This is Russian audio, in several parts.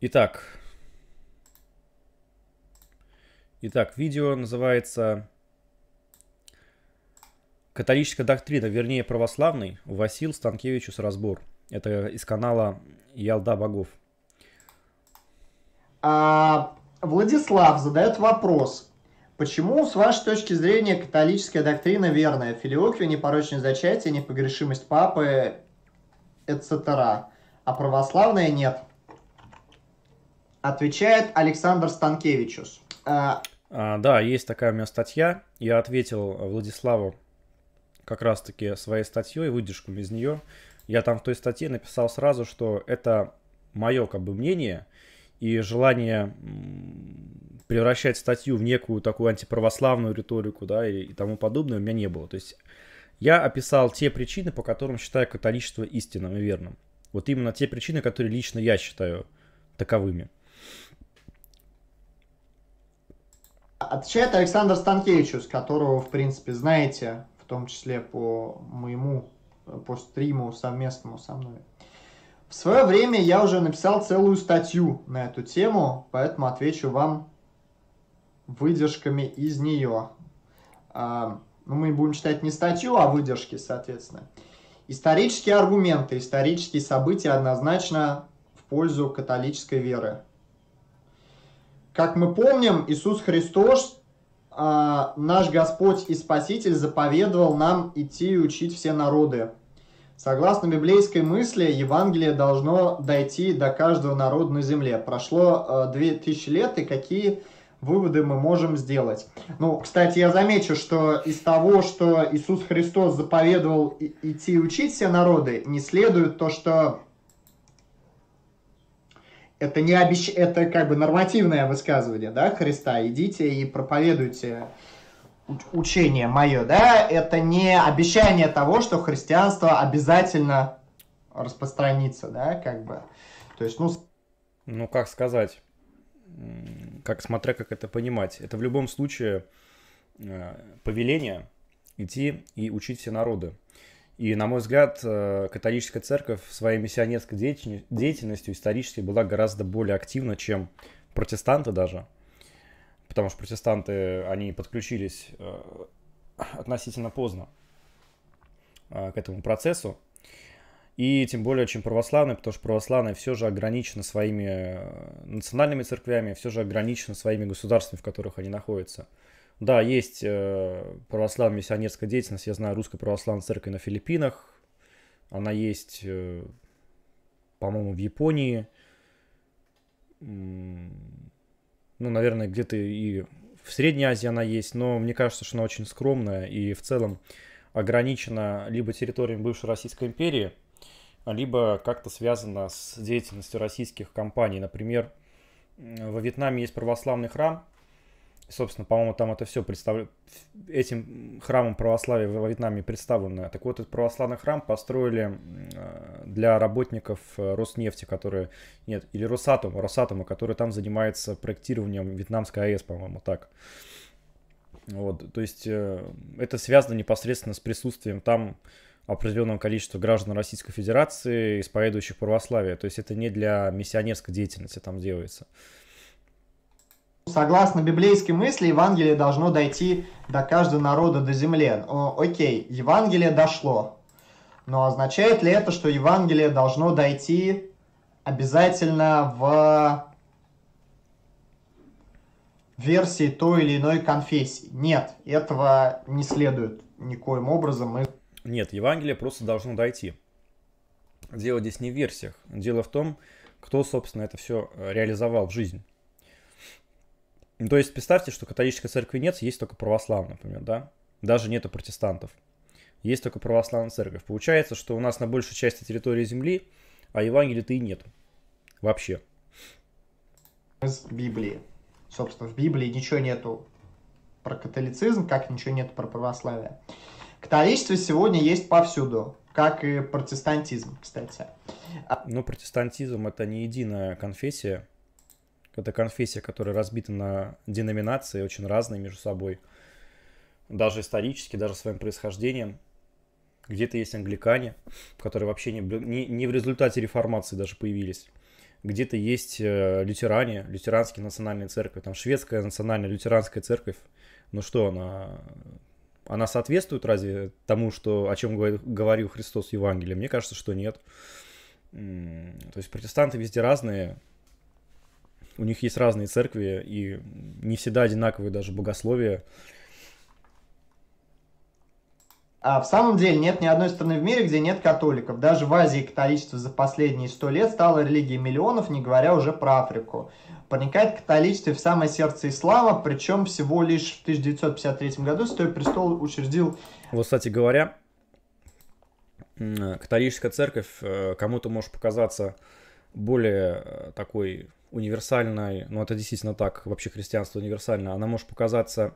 Итак. Итак, видео называется «Католическая доктрина, вернее православный, Васил Станкевичус разбор». Это из канала «Ялда богов». А, Владислав задает вопрос. Почему, с вашей точки зрения, католическая доктрина верная? Филиоквию, непорочное зачатие, непогрешимость папы, etc. А православная нет? Отвечает Александр Станкевичус. А, а, да, есть такая у меня статья. Я ответил Владиславу как раз-таки своей статьей, выдержку из нее. Я там в той статье написал сразу, что это мое как бы мнение и желание превращать статью в некую такую антиправославную риторику, да, и, и тому подобное у меня не было. То есть я описал те причины, по которым считаю католичество истинным и верным. Вот именно те причины, которые лично я считаю таковыми. Отвечает Александр Станкевичус, которого, в принципе, знаете, в том числе по моему, по стриму совместному со мной. В свое время я уже написал целую статью на эту тему, поэтому отвечу вам выдержками из нее. А, ну, мы будем читать не статью, а выдержки, соответственно. Исторические аргументы, исторические события однозначно в пользу католической веры. Как мы помним, Иисус Христос, а, наш Господь и Спаситель, заповедовал нам идти и учить все народы. Согласно библейской мысли, Евангелие должно дойти до каждого народа на земле. Прошло 2000 а, лет, и какие выводы мы можем сделать? Ну, кстати, я замечу, что из того, что Иисус Христос заповедовал идти и учить все народы, не следует то, что это не обещ... это как бы нормативное высказывание, да, Христа, идите и проповедуйте учение мое, да, это не обещание того, что христианство обязательно распространится, да, как бы, то есть, ну... Ну, как сказать, как смотря как это понимать, это в любом случае э, повеление идти и учить все народы. И, на мой взгляд, э, католическая церковь своей миссионерской деятельностью исторически была гораздо более активна, чем протестанты даже. Потому что протестанты, они подключились э, относительно поздно э, к этому процессу. И тем более, чем православные, потому что православные все же ограничены своими национальными церквями, все же ограничены своими государствами, в которых они находятся. Да, есть э, православная миссионерская деятельность. Я знаю Русская Православная Церковь на Филиппинах. Она есть, э, по-моему, в Японии. Ну, наверное, где-то и в Средней Азии она есть, но мне кажется, что она очень скромная и в целом ограничена либо территориями бывшей Российской империи, либо как-то связана с деятельностью российских компаний. Например, во Вьетнаме есть православный храм – собственно, по-моему, там это все представлено, этим храмом православия во Вьетнаме представлено. Так вот, этот православный храм построили э, для работников э, Роснефти, которые, нет, или Росатома, Росатома, который там занимается проектированием Вьетнамской АЭС, по-моему, так. Вот, то есть э, это связано непосредственно с присутствием там определенного количества граждан Российской Федерации, исповедующих православие. То есть это не для миссионерской деятельности там делается. Согласно библейской мысли, Евангелие должно дойти до каждого народа, до земли. О, окей, Евангелие дошло. Но означает ли это, что Евангелие должно дойти обязательно в версии той или иной конфессии? Нет, этого не следует никоим образом. Мы... Нет, Евангелие просто должно дойти. Дело здесь не в версиях. Дело в том, кто, собственно, это все э, реализовал в жизнь. Ну, то есть представьте, что католической церкви нет, есть только православная, например, да? Даже нету протестантов. Есть только православная церковь. Получается, что у нас на большей части территории Земли, а Евангелия-то и нет. Вообще. Из Библии. Собственно, в Библии ничего нету про католицизм, как ничего нет про православие. Католичество сегодня есть повсюду, как и протестантизм, кстати. Но ну, протестантизм это не единая конфессия, это конфессия, которая разбита на деноминации, очень разные между собой. Даже исторически, даже своим происхождением. Где-то есть англикане, которые вообще не, не, не в результате реформации даже появились. Где-то есть э, лютеране, лютеранские национальные церкви. Там шведская национальная лютеранская церковь. Ну что, она она соответствует разве тому, что, о чем говорил Христос в Евангелии? Мне кажется, что нет. То есть протестанты везде разные, у них есть разные церкви, и не всегда одинаковые даже богословия. А в самом деле нет ни одной страны в мире, где нет католиков. Даже в Азии католичество за последние сто лет стало религией миллионов, не говоря уже про Африку. Проникает католичество в самое сердце ислама, причем всего лишь в 1953 году Святой Престол учредил... Вот, кстати говоря, католическая церковь э, кому-то может показаться более э, такой универсальной, ну это действительно так, вообще христианство универсальное, она может показаться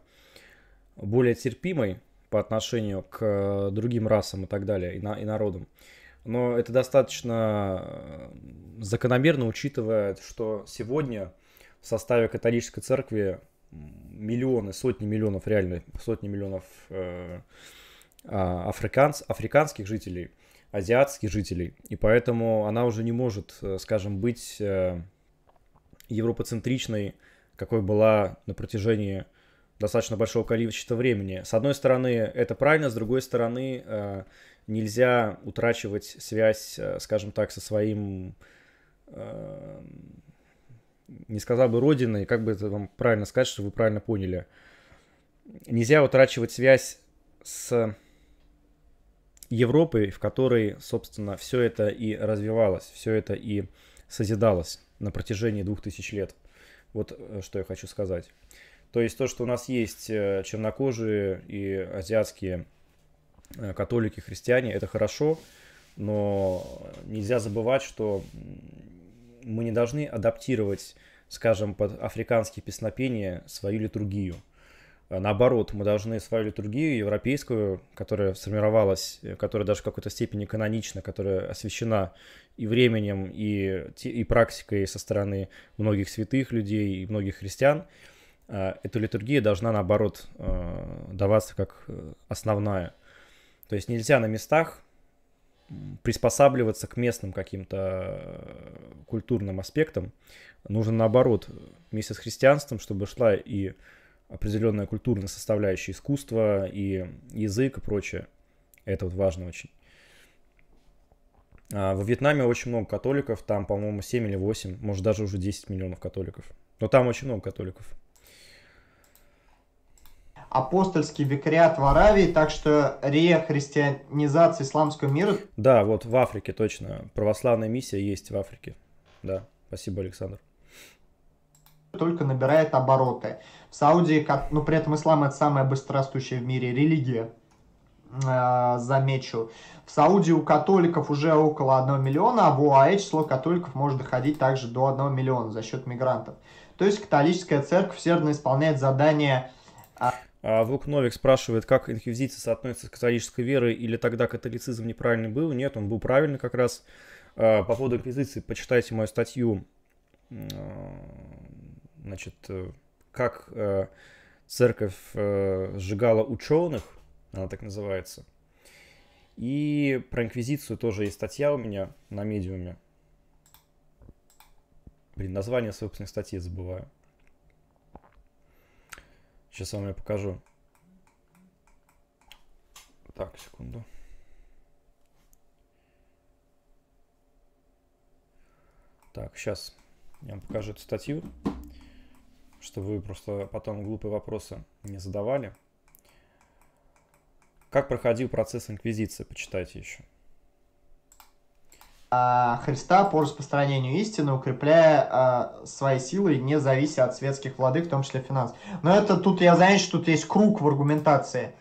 более терпимой по отношению к э, другим расам и так далее, и, на, и народам. Но это достаточно э, закономерно, учитывая, что сегодня в составе католической церкви миллионы, сотни миллионов, реально сотни миллионов э, а, африканц, африканских жителей, азиатских жителей. И поэтому она уже не может, э, скажем, быть европоцентричной, какой была на протяжении достаточно большого количества времени. С одной стороны, это правильно, с другой стороны, э, нельзя утрачивать связь, э, скажем так, со своим, э, не сказал бы родиной, как бы это вам правильно сказать, что вы правильно поняли. Нельзя утрачивать связь с Европой, в которой, собственно, все это и развивалось, все это и созидалось на протяжении двух тысяч лет. Вот э, что я хочу сказать. То есть то, что у нас есть э, чернокожие и азиатские э, католики, христиане, это хорошо, но нельзя забывать, что мы не должны адаптировать, скажем, под африканские песнопения свою литургию – а наоборот, мы должны свою литургию европейскую, которая сформировалась, э, которая даже в какой-то степени канонична, которая освящена и временем, и, и практикой со стороны многих святых людей и многих христиан, а эта литургия должна, наоборот, э, даваться как э, основная. То есть нельзя на местах приспосабливаться к местным каким-то культурным аспектам. Нужно, наоборот, вместе с христианством, чтобы шла и определенная культурная составляющая искусства и язык и прочее. Это вот важно очень. А, во Вьетнаме очень много католиков, там, по-моему, 7 или 8, может, даже уже 10 миллионов католиков. Но там очень много католиков. Апостольский викариат в Аравии, так что рехристианизация исламского мира... Да, вот в Африке точно. Православная миссия есть в Африке. Да, спасибо, Александр только набирает обороты. В Саудии, ну при этом ислам это самая быстрорастущая в мире религия, а, замечу. В Саудии у католиков уже около 1 миллиона, а в УАЭ число католиков может доходить также до 1 миллиона за счет мигрантов. То есть католическая церковь усердно исполняет задание... А, а Влук Новик спрашивает, как инквизиция соотносится с католической верой, или тогда католицизм неправильный был? Нет, он был правильный как раз. А, по поводу инквизиции почитайте мою статью значит, э, как э, церковь э, сжигала ученых, она так называется. И про инквизицию тоже есть статья у меня на медиуме. Блин, название собственной статьи забываю. Сейчас вам я покажу. Так, секунду. Так, сейчас я вам покажу эту статью чтобы вы просто потом глупые вопросы не задавали. Как проходил процесс инквизиции, почитайте еще. А, Христа по распространению истины, укрепляя а, свои силы, не завися от светских владык, в том числе финансов. Но это тут, я знаю, что тут есть круг в аргументации.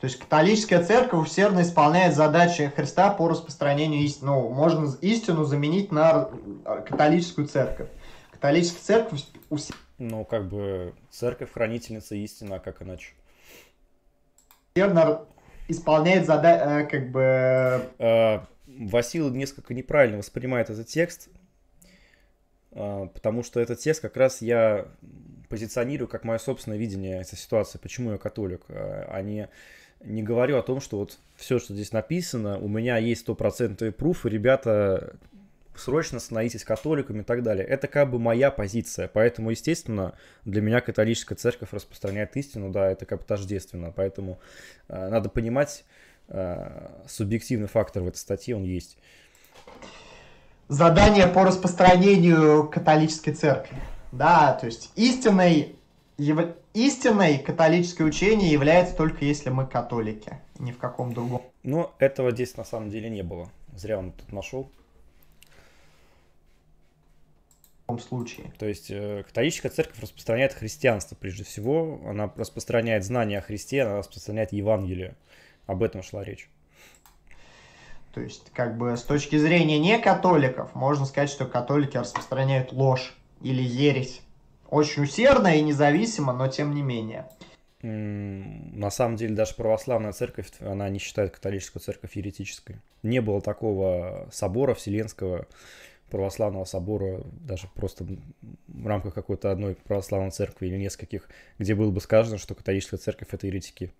То есть католическая церковь усердно исполняет задачи Христа по распространению истины. Ну, можно истину заменить на католическую церковь. Католическая церковь усердно ну, как бы церковь хранительница истина, как иначе? Верно исполняет задание, э, как бы... Э, Васил несколько неправильно воспринимает этот текст, э, потому что этот текст как раз я позиционирую как мое собственное видение этой ситуации, почему я католик, а не, не говорю о том, что вот все, что здесь написано, у меня есть стопроцентный пруф, и ребята срочно становитесь католиками и так далее. Это как бы моя позиция, поэтому, естественно, для меня католическая церковь распространяет истину, да, это как бы тождественно, поэтому э, надо понимать э, субъективный фактор в этой статье, он есть. Задание по распространению католической церкви. Да, то есть истинной, яв... истинной католическое учение является только если мы католики, ни в каком другом. Но этого здесь на самом деле не было. Зря он тут нашел. таком случае. То есть э, католическая церковь распространяет христианство прежде всего, она распространяет знания о Христе, она распространяет Евангелие. Об этом шла речь. То есть, как бы с точки зрения не католиков, можно сказать, что католики распространяют ложь или ересь. Очень усердно и независимо, но тем не менее. На самом деле даже православная церковь, она не считает католическую церковь еретической. Не было такого собора вселенского, православного собора, даже просто в рамках какой-то одной православной церкви или нескольких, где было бы сказано, что католическая церковь – это еретики.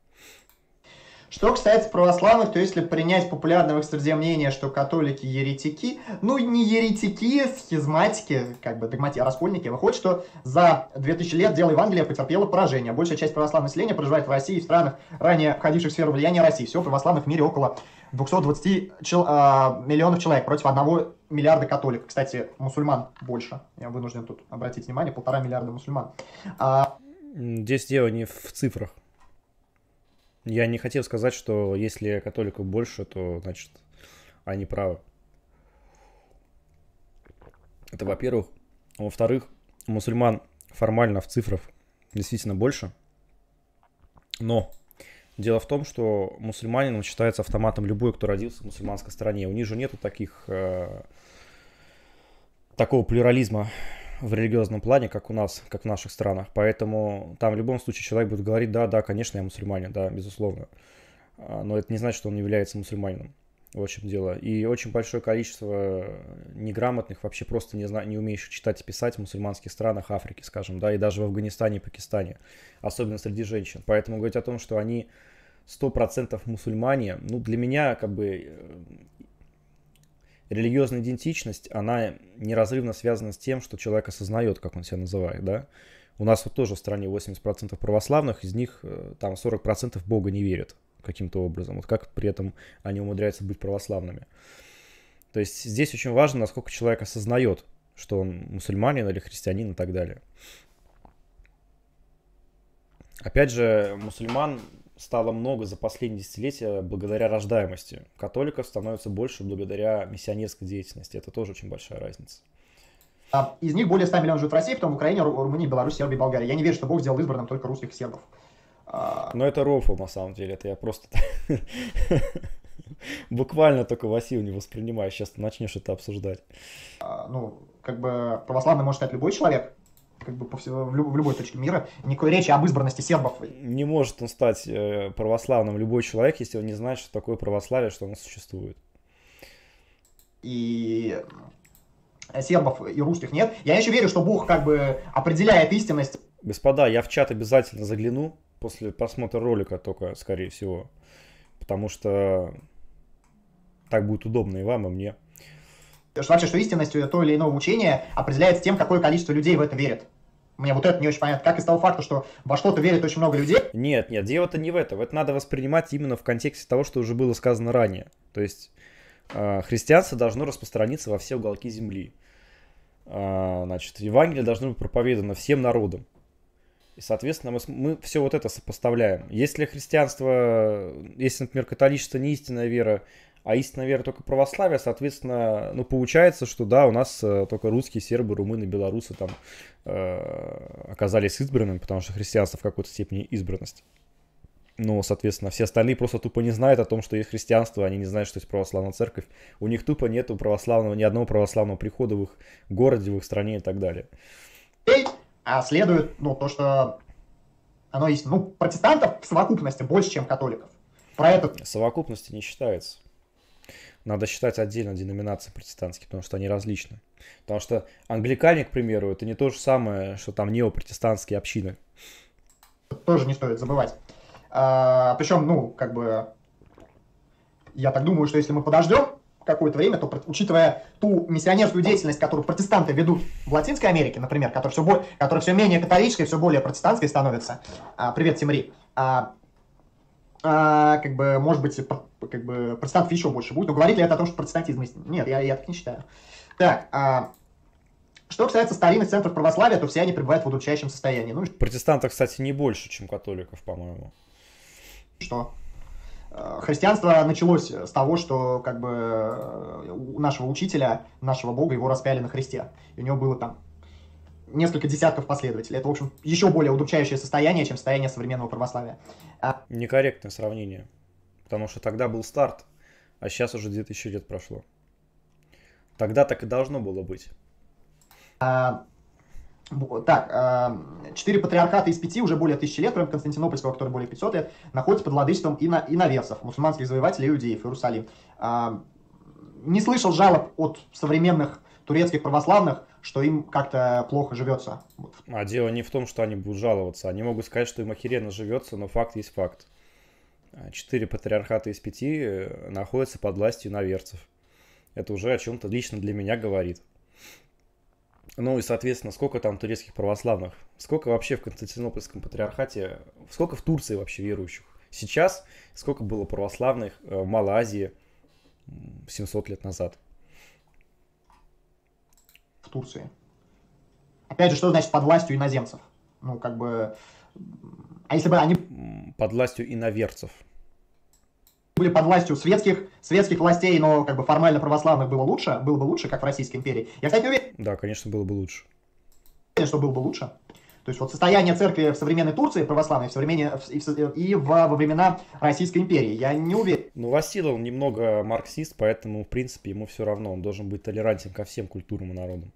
Что касается православных, то если принять популярное в их среде мнение, что католики еретики, ну не еретики, а схизматики, как бы догматики, а раскольники, выходит, что за 2000 лет дело Евангелия потерпело поражение. Большая часть православного населения проживает в России и в странах, ранее входивших в сферу влияния России. Всего православных в мире около 220 чел, а, миллионов человек против одного миллиарда католиков. Кстати, мусульман больше. Я вынужден тут обратить внимание. Полтора миллиарда мусульман. А... Здесь дело не в цифрах. Я не хотел сказать, что если католиков больше, то, значит, они правы. Это во-первых. Во-вторых, мусульман формально в цифрах действительно больше. Но Дело в том, что мусульманином считается автоматом любой, кто родился в мусульманской стране. У них же нету таких, э, такого плюрализма в религиозном плане, как у нас, как в наших странах. Поэтому там в любом случае человек будет говорить, да, да, конечно, я мусульманин, да, безусловно. А, но это не значит, что он не является мусульманином. В общем дело. И очень большое количество э, неграмотных, вообще просто не, зна- не умеющих читать и писать в мусульманских странах Африки, скажем, да, и даже в Афганистане и Пакистане, особенно среди женщин. Поэтому говорить о том, что они 100% мусульмане, ну, для меня как бы э, религиозная идентичность, она неразрывно связана с тем, что человек осознает, как он себя называет, да. У нас вот тоже в стране 80% православных, из них э, там 40% Бога не верят каким-то образом. Вот как при этом они умудряются быть православными. То есть здесь очень важно, насколько человек осознает, что он мусульманин или христианин и так далее. Опять же, мусульман стало много за последние десятилетия благодаря рождаемости. Католиков становится больше благодаря миссионерской деятельности. Это тоже очень большая разница. А, из них более 100 миллионов живет в России, потом в Украине, Румынии, Беларуси, Сербии, Болгарии. Я не верю, что Бог сделал избранным только русских сербов. А, но это рофл, на самом деле, это я просто буквально только Васил не воспринимаю, сейчас ты начнешь это обсуждать. А, ну, как бы православный может стать любой человек, как бы по всего, в, люб, в любой точке мира. Никакой речи об избранности сербов. Не может он стать э, православным любой человек, если он не знает, что такое православие, что оно существует. И сербов и русских нет. Я еще верю, что Бог как бы определяет истинность. Господа, я в чат обязательно загляну после просмотра ролика только, скорее всего. Потому что так будет удобно и вам, и мне. значит, что истинность то или иного учения определяется тем, какое количество людей в это верит. Мне вот это не очень понятно. Как из того факта, что во что-то верит очень много людей? Нет, нет, дело-то не в этом. Это надо воспринимать именно в контексте того, что уже было сказано ранее. То есть а, христианство должно распространиться во все уголки земли. А, значит, Евангелие должно быть проповедано всем народам. И, соответственно, мы, мы все вот это сопоставляем. Если христианство, если, например, католичество не истинная вера, а истинная вера только православие, соответственно, ну, получается, что да, у нас э, только русские, сербы, румыны, белорусы там э, оказались избранными, потому что христианство в какой-то степени избранность. Ну, соответственно, все остальные просто тупо не знают о том, что есть христианство, они не знают, что есть православная церковь. У них тупо нету православного, ни одного православного прихода в их городе, в их стране и так далее а следует, ну, то, что оно есть, ну, протестантов в совокупности больше, чем католиков. Про это... Совокупности не считается. Надо считать отдельно деноминации протестантские, потому что они различны. Потому что англикане, к примеру, это не то же самое, что там неопротестантские общины. Тоже не стоит забывать. А, причем, ну, как бы, я так думаю, что если мы подождем, какое-то время, то учитывая ту миссионерскую деятельность, которую протестанты ведут в Латинской Америке, например, которая все, более, которая все менее католическая, все более протестантской становится. А, привет, Тимри. А, а, как бы, может быть, как бы протестантов еще больше будет. Но говорит ли это о том, что протестантизм истинный? Нет, я, я так не считаю. Так, а, что касается старинных центров православия, то все они пребывают в удручающем состоянии. Ну, Протестантов, кстати, не больше, чем католиков, по-моему. Что? Э, христианство началось с того, что как бы у нашего учителя, нашего Бога, его распяли на Христе. И у него было там несколько десятков последователей. Это, в общем, еще более удручающее состояние, чем состояние современного православия. А Некорректное сравнение, потому что тогда был старт, а сейчас уже 2000 лет прошло. Тогда так и должно было быть. А так, эм, четыре патриархата из пяти уже более тысячи лет, кроме Константинопольского, который более 500 лет, находится под владычеством ино иноверцев, мусульманских завоевателей, иудеев, Иерусалим. Эм, не слышал жалоб от современных турецких православных, что им как-то плохо живется. А дело не в том, что они будут жаловаться. Они могут сказать, что им охеренно живется, но факт есть факт. Э, четыре патриархата из пяти э, находятся под властью иноверцев. Это уже о чем-то лично для меня говорит. Ну и, соответственно, сколько там турецких православных? Сколько вообще в Константинопольском патриархате, сколько в Турции вообще верующих? Сейчас сколько было православных э, в Малайзии 700 лет назад? В Турции. Опять же, что значит под властью иноземцев? Ну, как бы... А если бы они... Под властью иноверцев были под властью светских, светских властей, но как бы формально православных было лучше, было бы лучше, как в Российской империи. Я, кстати, не уверен. Да, конечно, было бы лучше. Что было бы лучше. То есть вот состояние церкви в современной Турции православной в современе и, в, и во, во времена Российской империи. Я не уверен. Ну, Василий, он немного марксист, поэтому, в принципе, ему все равно. Он должен быть толерантен ко всем культурам и народам.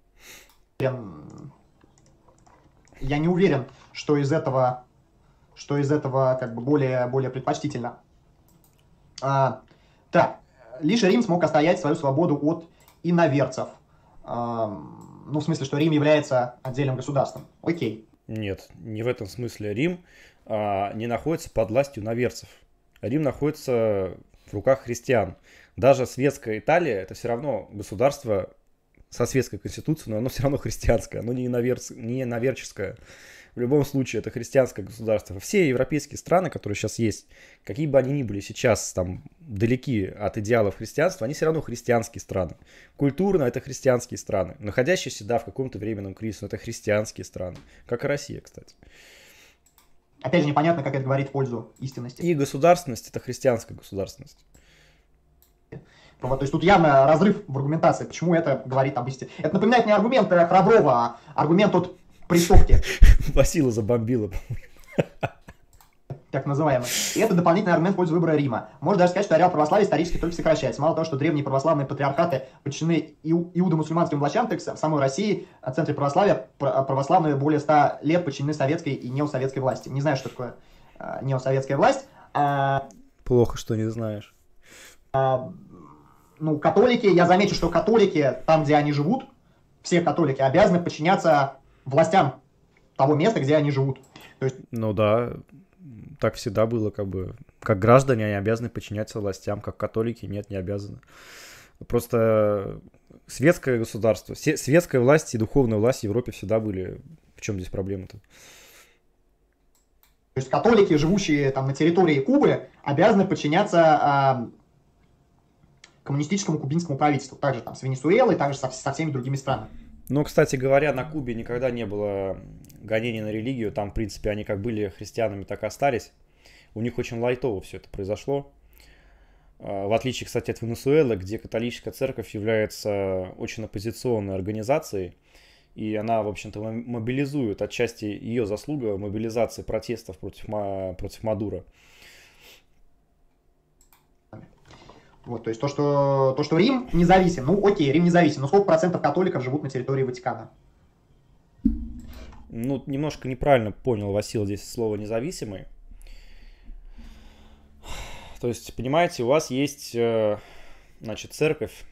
Я не уверен, что из этого, что из этого как бы более, более предпочтительно. А, так, лишь Рим смог отстоять свою свободу от иноверцев. А, ну, в смысле, что Рим является отдельным государством. Окей. Нет, не в этом смысле. Рим а, не находится под властью иноверцев. Рим находится в руках христиан. Даже светская Италия это все равно государство со светской конституцией, но оно все равно христианское, оно не, иноверц... не иноверческое в любом случае это христианское государство. Все европейские страны, которые сейчас есть, какие бы они ни были сейчас там далеки от идеалов христианства, они все равно христианские страны. Культурно это христианские страны. Находящиеся, да, в каком-то временном кризисе, это христианские страны. Как и Россия, кстати. Опять же, непонятно, как это говорит в пользу истинности. И государственность – это христианская государственность. Вот, то есть тут явно разрыв в аргументации, почему это говорит об истине. Это напоминает мне аргумент а аргумент от притопки. Васила забомбила, так называемый. И это дополнительный аргумент в пользу выбора Рима. Можно даже сказать, что ареал православия исторически только сокращается. Мало того, что древние православные патриархаты подчинены иудо-мусульманским властям, так в самой России, в а центре православия, православные более ста лет подчинены советской и неосоветской власти. Не знаю, что такое а, неосоветская власть. А... Плохо, что не знаешь. А, ну, католики, я замечу, что католики, там, где они живут, все католики обязаны подчиняться властям того места, где они живут. То есть... Ну да, так всегда было, как бы, как граждане они обязаны подчиняться властям, как католики нет, не обязаны. Просто светское государство, светская власть и духовная власть в Европе всегда были. В чем здесь проблема-то? То есть католики, живущие там на территории Кубы, обязаны подчиняться э, коммунистическому кубинскому правительству, также там с Венесуэлой, также со, со всеми другими странами. Ну, кстати говоря, на Кубе никогда не было гонений на религию. Там, в принципе, они как были христианами, так и остались. У них очень лайтово все это произошло. А, в отличие, кстати, от Венесуэлы, где католическая церковь является очень оппозиционной организацией, и она, в общем-то, мобилизует, отчасти ее заслуга мобилизации протестов против, против Мадура. Вот, то есть то что, то, что Рим независим, ну окей, Рим независим, но сколько процентов католиков живут на территории Ватикана? Ну, немножко неправильно понял Васил здесь слово «независимый». То есть, понимаете, у вас есть, э, значит, церковь,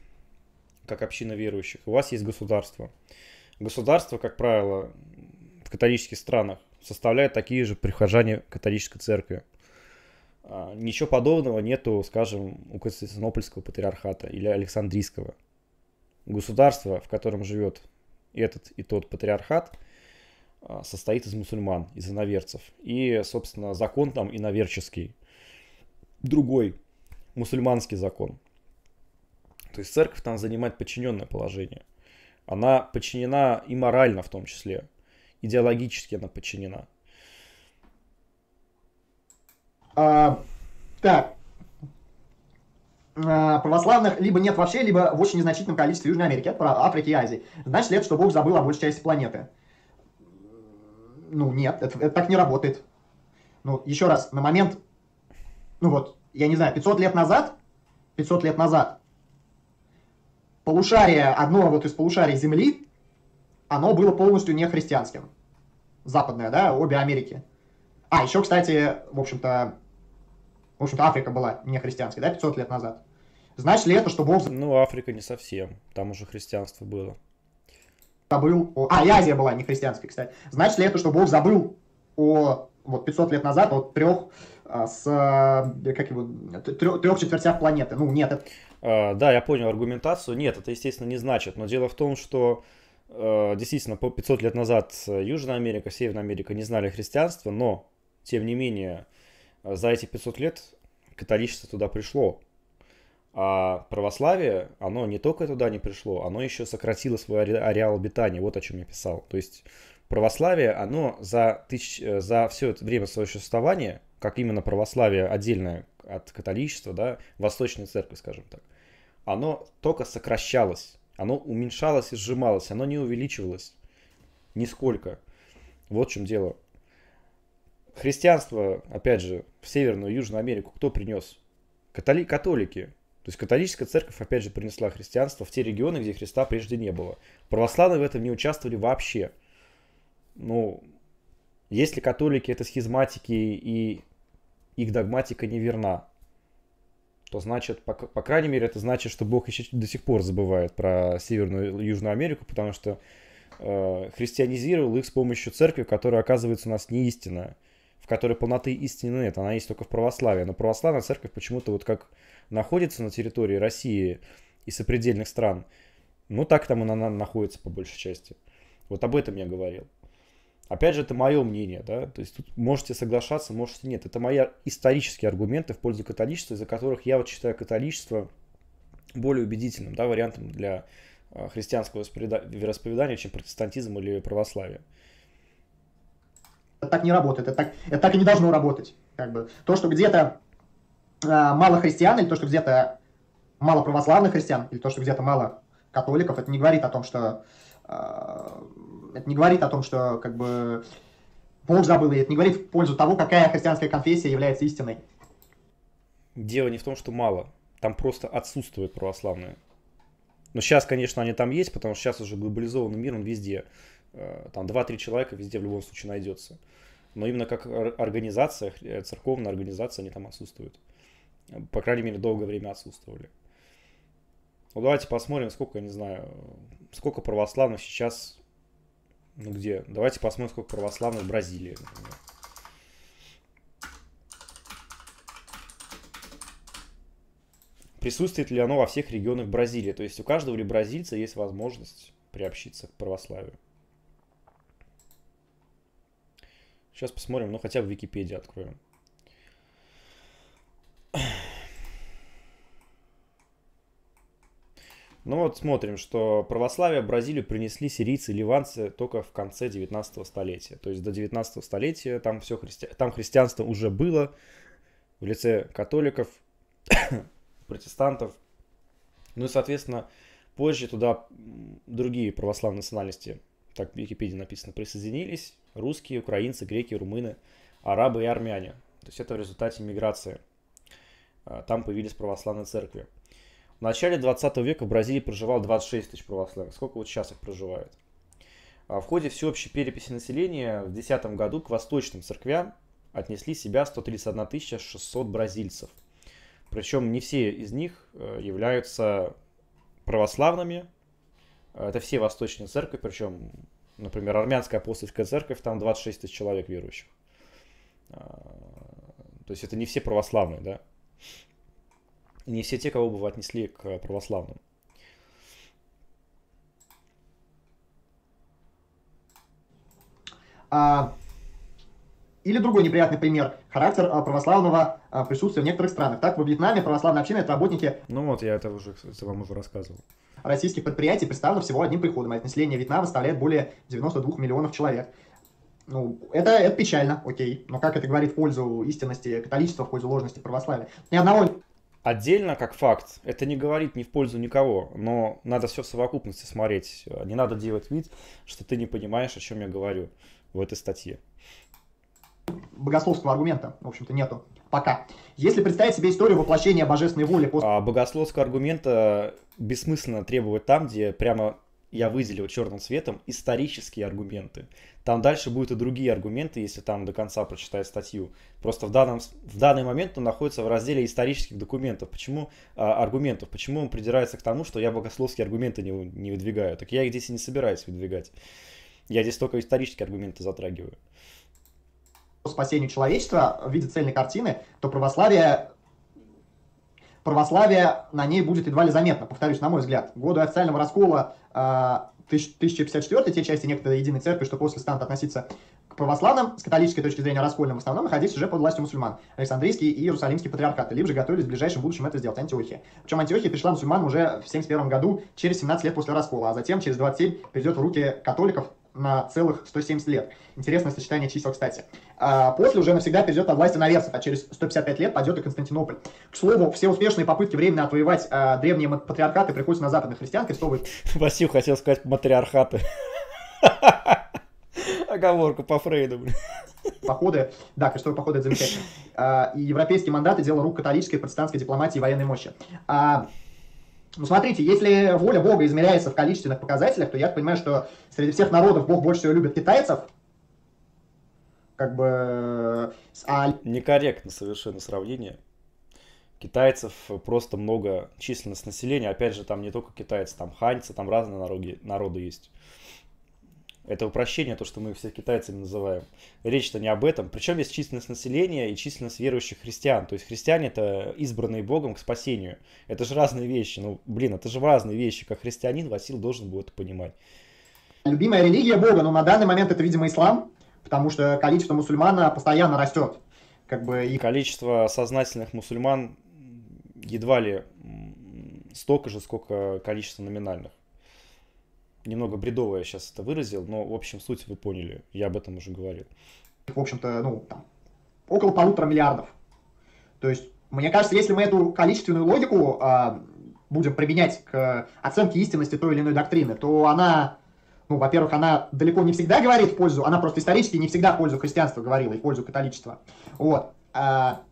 как община верующих, у вас есть государство. Государство, как правило, в католических странах составляет такие же прихожане католической церкви. А, ничего подобного нету, скажем, у Константинопольского патриархата или Александрийского. Государство, в котором живет этот и тот патриархат, а, состоит из мусульман, из иноверцев. И, собственно, закон там иноверческий. Другой, мусульманский закон. То есть церковь там занимает подчиненное положение. Она подчинена и морально в том числе. Идеологически она подчинена. А, так. А, православных либо нет вообще, либо в очень незначительном количестве Южной Америки, про Африки и Азии. Значит ли это, что Бог забыл о большей части планеты? Ну, нет, это, это так не работает. Ну, еще раз, на момент, ну вот, я не знаю, 500 лет назад, 500 лет назад, полушарие, одно вот из полушарий Земли, оно было полностью не христианским. Западное, да, обе Америки. А, еще, кстати, в общем-то, в общем-то, Африка была не христианской, да, 500 лет назад. Значит ли это, что Бог... Ну, Африка не совсем, там уже христианство было. Забыл о... А, и Азия была не христианской, кстати. Значит ли это, что Бог забыл о вот 500 лет назад, вот трех а, с, э, как его, трех, трех четвертях планеты. Ну, нет. Это... А, да, я понял аргументацию. Нет, это, естественно, не значит. Но дело в том, что э, действительно, по 500 лет назад э, Южная Америка, Северная Америка не знали христианства, но тем не менее, э, за эти 500 лет католичество туда пришло. А православие, оно не только туда не пришло, оно еще сократило свой ареал обитания. Вот о чем я писал. То есть православие, оно за, тысяч, э, за все это время своего существования, как именно православие отдельное от католичества, да, восточной церкви, скажем так, оно только сокращалось, оно уменьшалось и сжималось, оно не увеличивалось нисколько. Вот в чем дело христианство, опять же, в Северную и Южную Америку кто принес? Католи- католики. То есть католическая церковь, опять же, принесла христианство в те регионы, где Христа прежде не было. Православные в этом не участвовали вообще. Ну, если католики это схизматики и их догматика неверна, то значит, по, по крайней мере, это значит, что Бог еще до сих пор забывает про Северную и Южную Америку, потому что э, христианизировал их с помощью церкви, которая оказывается у нас не истинная которой полноты истины нет, она есть только в православии. Но православная церковь почему-то вот как находится на территории России и сопредельных стран, ну так там она, находится по большей части. Вот об этом я говорил. Опять же, это мое мнение, да, то есть тут можете соглашаться, можете нет. Это мои исторические аргументы в пользу католичества, из-за которых я вот считаю католичество более убедительным, да, вариантом для а, христианского веросповедания, чем протестантизм или православие так не работает, это так, это так и не должно работать. Как бы. То, что где-то а, мало христиан, или то, что где-то мало православных христиан, или то, что где-то мало католиков, это не говорит о том, что а, это не говорит о том, что как бы Бог забыл, и это не говорит в пользу того, какая христианская конфессия является истиной. Дело не в том, что мало. Там просто отсутствует православное. Но сейчас, конечно, они там есть, потому что сейчас уже глобализованный мир, он везде. Э, там 2-3 человека везде в любом случае найдется. Но именно как организация, э, церковная организация, они там отсутствуют. По крайней мере, долгое время отсутствовали. Ну, давайте посмотрим, сколько, я не знаю, сколько православных сейчас, ну, где? Давайте посмотрим, сколько православных в Бразилии, например. Присутствует ли оно во всех регионах Бразилии? То есть у каждого ли бразильца есть возможность приобщиться к православию? Сейчас посмотрим, ну хотя бы Википедию откроем. Ну вот смотрим, что православие Бразилию принесли сирийцы и ливанцы только в конце 19 столетия. То есть до 19 столетия там, все христи... там христианство уже было в лице католиков, протестантов. Ну и, соответственно, позже туда другие православные национальности, так в Википедии написано, присоединились русские, украинцы, греки, румыны, арабы и армяне. То есть это в результате миграции. А, там появились православные церкви. В начале 20 века в Бразилии проживало 26 тысяч православных. Сколько вот сейчас их проживает? А в ходе всеобщей переписи населения в 2010 году к восточным церквям отнесли себя 131 600 бразильцев. Причем не все из них э, являются православными. Э, это все восточные церкви, причем Например, армянская апостольская церковь, там 26 тысяч человек верующих. А, то есть это не все православные, да? Не все те, кого бы вы отнесли к православным. А, или другой неприятный пример – характер а, православного а, присутствия в некоторых странах. Так, во Вьетнаме православная община – это работники… Ну вот, я это уже, это вам уже рассказывал российских предприятий представлено всего одним приходом, а население Вьетнама составляет более 92 миллионов человек. Ну, это, это печально, окей. Но как это говорит в пользу истинности католичества, в пользу ложности православия? Ни одного... Отдельно, как факт, это не говорит ни в пользу никого, но надо все в совокупности смотреть. Не надо делать вид, что ты не понимаешь, о чем я говорю в этой статье. Богословского аргумента, в общем-то, нету пока. Если представить себе историю воплощения божественной воли... После... А, богословского аргумента бессмысленно требовать там, где прямо я выделил черным цветом исторические аргументы. Там дальше будут и другие аргументы, если там до конца прочитать статью. Просто в, данном, в данный момент он находится в разделе исторических документов. Почему а, аргументов? Почему он придирается к тому, что я богословские аргументы не, не выдвигаю? Так я их здесь и не собираюсь выдвигать. Я здесь только исторические аргументы затрагиваю спасению человечества в виде цельной картины, то православие православие на ней будет едва ли заметно, повторюсь, на мой взгляд. Годы официального раскола 1054 а, те части некоторой единой церкви, что после станут относиться к православным, с католической точки зрения раскольным, в основном находились уже под властью мусульман, Александрийский и Иерусалимский патриархаты, либо же готовились в ближайшем будущем это сделать Антиохия. Причем Антиохия пришла мусульманам уже в 71 году, через 17 лет после раскола, а затем через 27 перейдет в руки католиков, на целых 170 лет. Интересное сочетание чисел, кстати. А после уже навсегда перейдет от власти на наверсов, а через 155 лет пойдет и Константинополь. К слову, все успешные попытки временно отвоевать а, древние патриархаты приходятся на западных христиан крестовые. Васил хотел сказать матриархаты. Оговорку по Фрейду, блин. Походы, да, крестовые походы это замечательно. А, и европейские мандаты дело рук католической, протестантской дипломатии и военной мощи. А ну, смотрите, если воля Бога измеряется в количественных показателях, то я понимаю, что среди всех народов Бог больше всего любит китайцев. Как бы... А... Некорректно совершенно сравнение. Китайцев просто много, численность населения, опять же, там не только китайцы, там ханьцы, там разные народы, народы есть. Это упрощение, то, что мы всех китайцами называем. Речь-то не об этом. Причем есть численность населения и численность верующих христиан. То есть христиане это избранные Богом к спасению. Это же разные вещи. Ну, блин, это же разные вещи. Как христианин Василий должен был это понимать. Любимая религия Бога, но ну, на данный момент это, видимо, ислам, потому что количество мусульман постоянно растет. Как бы и... Количество сознательных мусульман едва ли столько же, сколько количество номинальных немного бредово я сейчас это выразил, но, в общем, суть вы поняли, я об этом уже говорил. В общем-то, ну, там, около полутора миллиардов. То есть, мне кажется, если мы эту количественную логику э, будем применять к оценке истинности той или иной доктрины, то она, ну, во-первых, она далеко не всегда говорит в пользу, она просто исторически не всегда в пользу христианства говорила и в пользу католичества. Вот. А,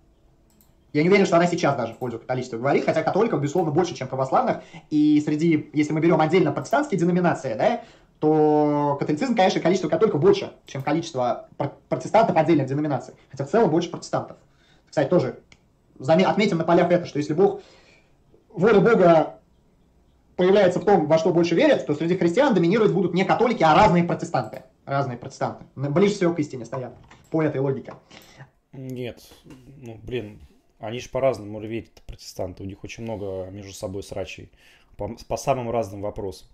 я не уверен, что она сейчас даже в пользу католичества говорит, хотя католиков, безусловно, больше, чем православных. И среди, если мы берем отдельно протестантские деноминации, да, то католицизм, конечно, количество католиков больше, чем количество протестантов отдельных деноминаций. Хотя в целом больше протестантов. Кстати, тоже отметим на полях это, что если Бог, воля Бога появляется в том, во что больше верят, то среди христиан доминировать будут не католики, а разные протестанты. Разные протестанты. Ближе всего к истине стоят. По этой логике. Нет. Ну, блин, они же по-разному верят, протестанты. У них очень много между собой срачей по, по самым разным вопросам.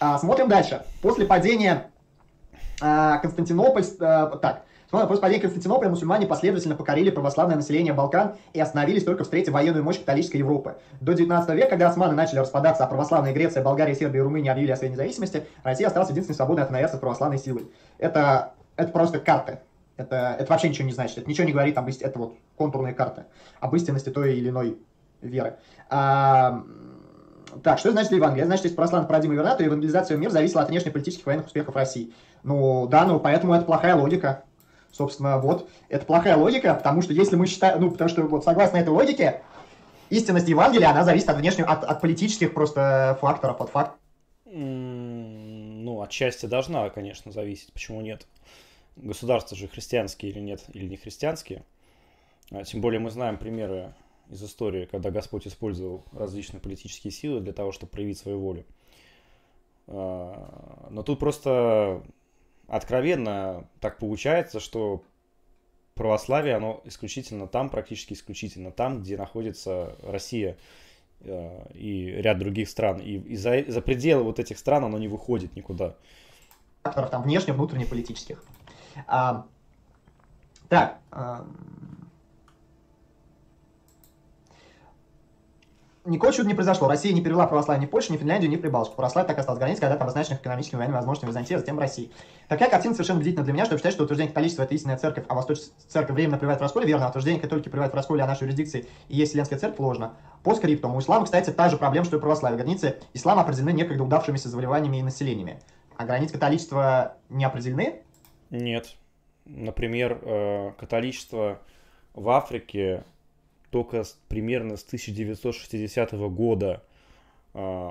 А, смотрим дальше. После падения а, Константинополь... А, так, После падения Константинополя мусульмане последовательно покорили православное население Балкан и остановились только встретив военную мощь католической Европы. До 19 века, когда османы начали распадаться, а православная Греция, Болгария, Сербия и Румыния объявили о своей независимости, Россия осталась единственной свободной от наверстов православной силой. Это, это просто карты. Это, это вообще ничего не значит. Это ничего не говорит об истинности. Это вот контурные карты. Об истинности той или иной веры. А, так, что значит Евангелие? Значит, из прославных парадигмы верна, то евангелизация в мир зависела от внешнеполитических военных успехов России. Ну, да, ну, поэтому это плохая логика. Собственно, вот, это плохая логика, потому что если мы считаем, ну, потому что вот согласно этой логике, истинность Евангелия, она зависит от внешнего, от, от политических просто факторов, от факторов. Ну, отчасти должна, конечно, зависеть, почему нет? государства же христианские или нет, или не христианские. А, тем более мы знаем примеры из истории, когда Господь использовал различные политические силы для того, чтобы проявить свою волю. А, но тут просто откровенно так получается, что православие, оно исключительно там, практически исключительно там, где находится Россия а, и ряд других стран. И за, за пределы вот этих стран оно не выходит никуда. Там внешне, внутренне политических. А, так. А, Никакого чуда не произошло. Россия не перевела православие ни в Польшу, ни в Финляндию, ни в Прибалтику. Православие так осталось границей когда-то обозначенных экономическими военными возможностями Византии, а затем России. Такая картина совершенно убедительна для меня, чтобы считать, что утверждение католичества – это истинная церковь, а восточная церковь временно прививает в расколе, верно, а утверждение католики прививает в расколе, а нашей юрисдикции и есть Вселенская церковь – ложно. По скриптам у ислама, кстати, та же проблема, что и православие. Границы ислама определены некогда удавшимися завоеваниями и населениями. А границы католичества не определены, нет. Например, э, католичество в Африке только примерно с 1960 года э,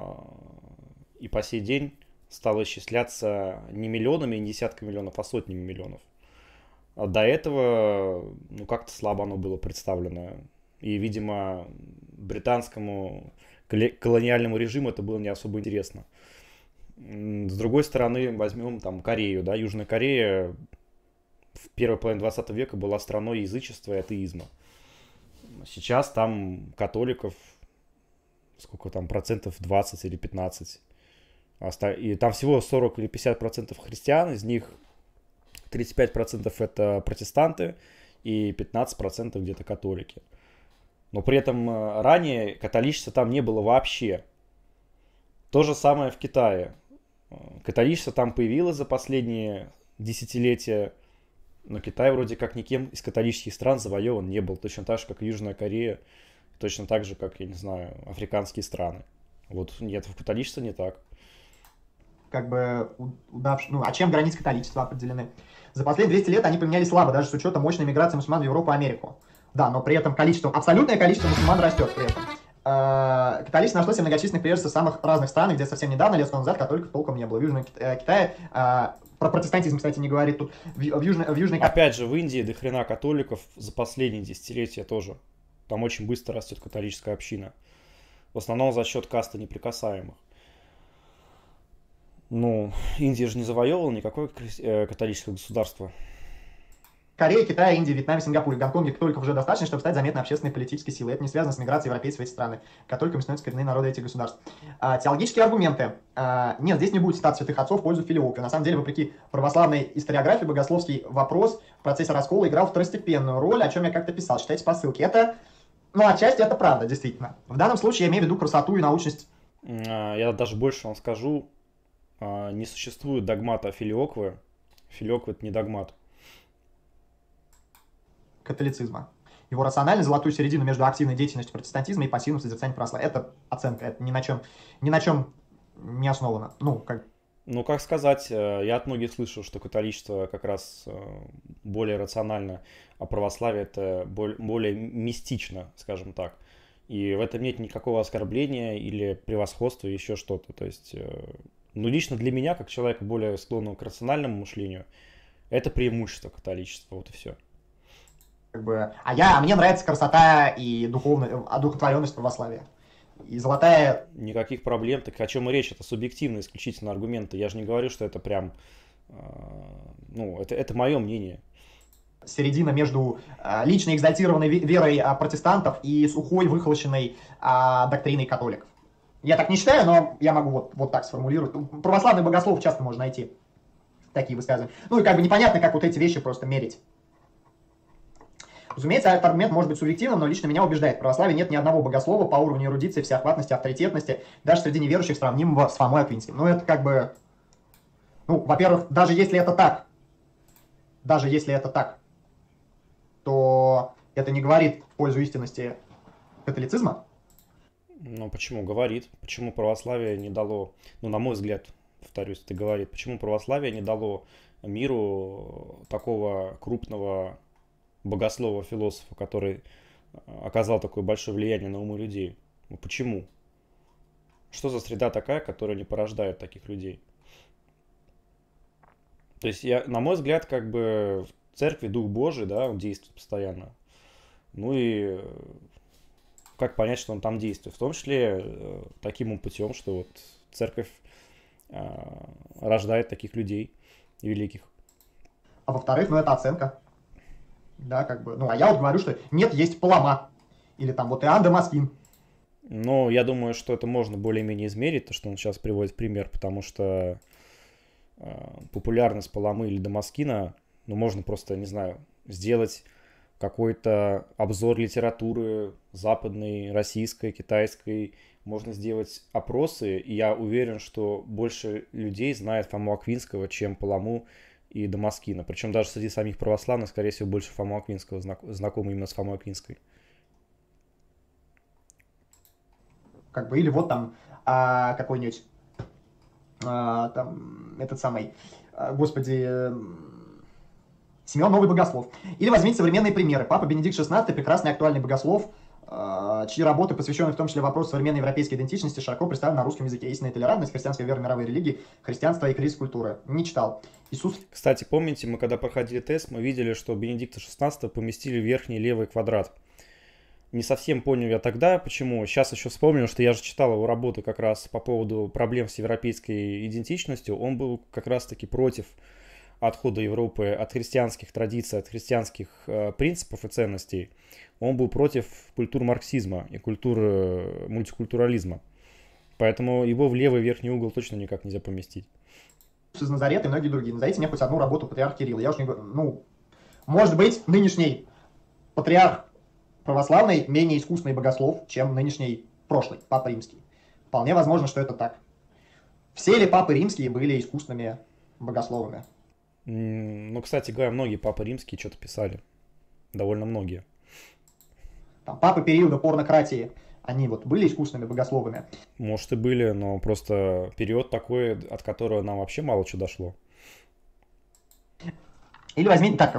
и по сей день стало исчисляться не миллионами, не десятками миллионов, а сотнями миллионов. А до этого, ну, как-то слабо оно было представлено. И, видимо, британскому колониальному режиму это было не особо интересно. С другой стороны, возьмем там Корею, да, Южная Корея в первой половине 20 века была страной язычества и атеизма. Сейчас там католиков сколько там, процентов 20 или 15. И там всего 40 или 50 процентов христиан, из них 35 процентов это протестанты и 15 процентов где-то католики. Но при этом э, ранее католичество там не было вообще. То же самое в Китае. Католичество там появилось за последние десятилетия, но Китай вроде как никем из католических стран завоеван не был. Точно так же, как Южная Корея, точно так же, как, я не знаю, африканские страны. Вот нет, в католичестве не так. Как бы удавш... Ну, а чем границы католичества определены? За последние 200 лет они поменялись слабо, даже с учетом мощной миграции мусульман в Европу и Америку. Да, но при этом количество, абсолютное количество мусульман растет при этом. А, Каталич нашлось и многочисленных приверженцев самых разных стран, где совсем недавно, лет назад, католиков толком не было. В Южном э, Китае а, про протестантизм, кстати, не говорит тут. В, Южной, в Южной... Опять же, в Индии до хрена католиков за последние десятилетия тоже. Там очень быстро растет католическая община. В основном за счет каста неприкасаемых. Ну, Индия же не завоевывала никакое э, католическое государство. Корея, Китай, Индия, Вьетнам, Сингапур. и Гонконг и только уже достаточно, чтобы стать заметной общественной политической силой. Это не связано с миграцией европейцев в эти страны, католиками становятся коренные народы этих государств. А, теологические аргументы. А, нет, здесь не будет стат святых отцов в пользу филиока. На самом деле, вопреки православной историографии, богословский вопрос в процессе раскола играл второстепенную роль, о чем я как-то писал. Читайте по ссылке. Это, ну, отчасти это правда, действительно. В данном случае я имею в виду красоту и научность. А, я даже больше вам скажу. А, не существует догмата филиоквы. Филиоквы – это не догмат католицизма. Его рациональность, золотую середину между активной деятельностью протестантизма и пассивным созерцанием православия. Это оценка, это ни на чем, ни на чем не основано. Ну, как... Ну, как сказать, э, я от многих слышал что католичество как раз э, более рационально, а православие это более мистично, скажем так. И в этом нет никакого оскорбления или превосходства, еще что-то. То есть, э, ну, лично для меня, как человека более склонного к рациональному мышлению, это преимущество католичества, вот и все как бы, а я, а мне нравится красота и духовная одухотворенность православия. И золотая... Никаких проблем, так о чем и речь, это субъективные исключительно аргументы. Я же не говорю, что это прям, э, ну, это, это мое мнение. Середина между э, лично экзальтированной верой а, протестантов и сухой, выхолощенной а, доктриной католиков. Я так не считаю, но я могу вот, вот так сформулировать. Православный богослов часто можно найти такие высказывания. Ну и как бы непонятно, как вот эти вещи просто мерить. Разумеется, аргумент может быть субъективным, но лично меня убеждает, в православии нет ни одного богослова по уровню эрудиции, всеохватности, авторитетности, даже среди неверующих, сравнимого с Фомой Аквинским. Ну, это как бы... Ну, во-первых, даже если это так, даже если это так, то это не говорит в пользу истинности католицизма. Ну, почему говорит? Почему православие не дало, ну, на мой взгляд, повторюсь, это говорит, почему православие не дало миру такого крупного богослова, философа, который э, оказал такое большое влияние на умы людей. Ну, почему? Что за среда такая, которая не порождает таких людей? То есть, я, на мой взгляд, как бы в церкви Дух Божий, да, он действует постоянно. Ну и э, как понять, что он там действует? В том числе э, таким путем, что вот церковь рождает таких людей великих. А во-вторых, ну это оценка да, как бы, ну, а я вот говорю, что нет, есть Палама, или там вот Иоанн Дамаскин. Ну, я думаю, что это можно более-менее измерить, то, что он сейчас приводит пример, потому что э, популярность Паламы или Дамаскина, ну, можно просто, не знаю, сделать какой-то обзор литературы западной, российской, китайской. Можно сделать опросы, и я уверен, что больше людей знает Фому Аквинского, чем Паламу и Дамаскина. Причем даже среди самих православных, скорее всего, больше Фома Аквинского знак, знаком именно с Фомой Аквинской. Как бы, или вот там а, какой-нибудь, а, там, этот самый, а, господи, эм, Семен Новый Богослов. Или возьмите современные примеры. Папа Бенедикт XVI – прекрасный актуальный богослов – а, чьи работы, посвящены в том числе вопросу современной европейской идентичности, широко представлены на русском языке. Истинная толерантность, христианская вера мировой религии, христианство и кризис культуры. Не читал. Иисус... Кстати, помните, мы когда проходили тест, мы видели, что Бенедикта XVI поместили в верхний левый квадрат. Не совсем понял я тогда, почему. Сейчас еще вспомнил, что я же читал его работу как раз по поводу проблем с европейской идентичностью. Он был как раз-таки против отхода Европы от христианских традиций, от христианских э, принципов и ценностей, он был против культур марксизма и культуры э, мультикультурализма. Поэтому его в левый верхний угол точно никак нельзя поместить. Из Назарета и многие другие. Назовите мне хоть одну работу патриарха Кирилла. Я уж не говорю, ну, может быть, нынешний патриарх православный менее искусный богослов, чем нынешний прошлый, папа римский. Вполне возможно, что это так. Все ли папы римские были искусными богословами? Ну, кстати говоря, многие папы римские что-то писали. Довольно многие. Там, папы периода порнократии, они вот были искусными богословами? Может и были, но просто период такой, от которого нам вообще мало что дошло. Или возьмите так,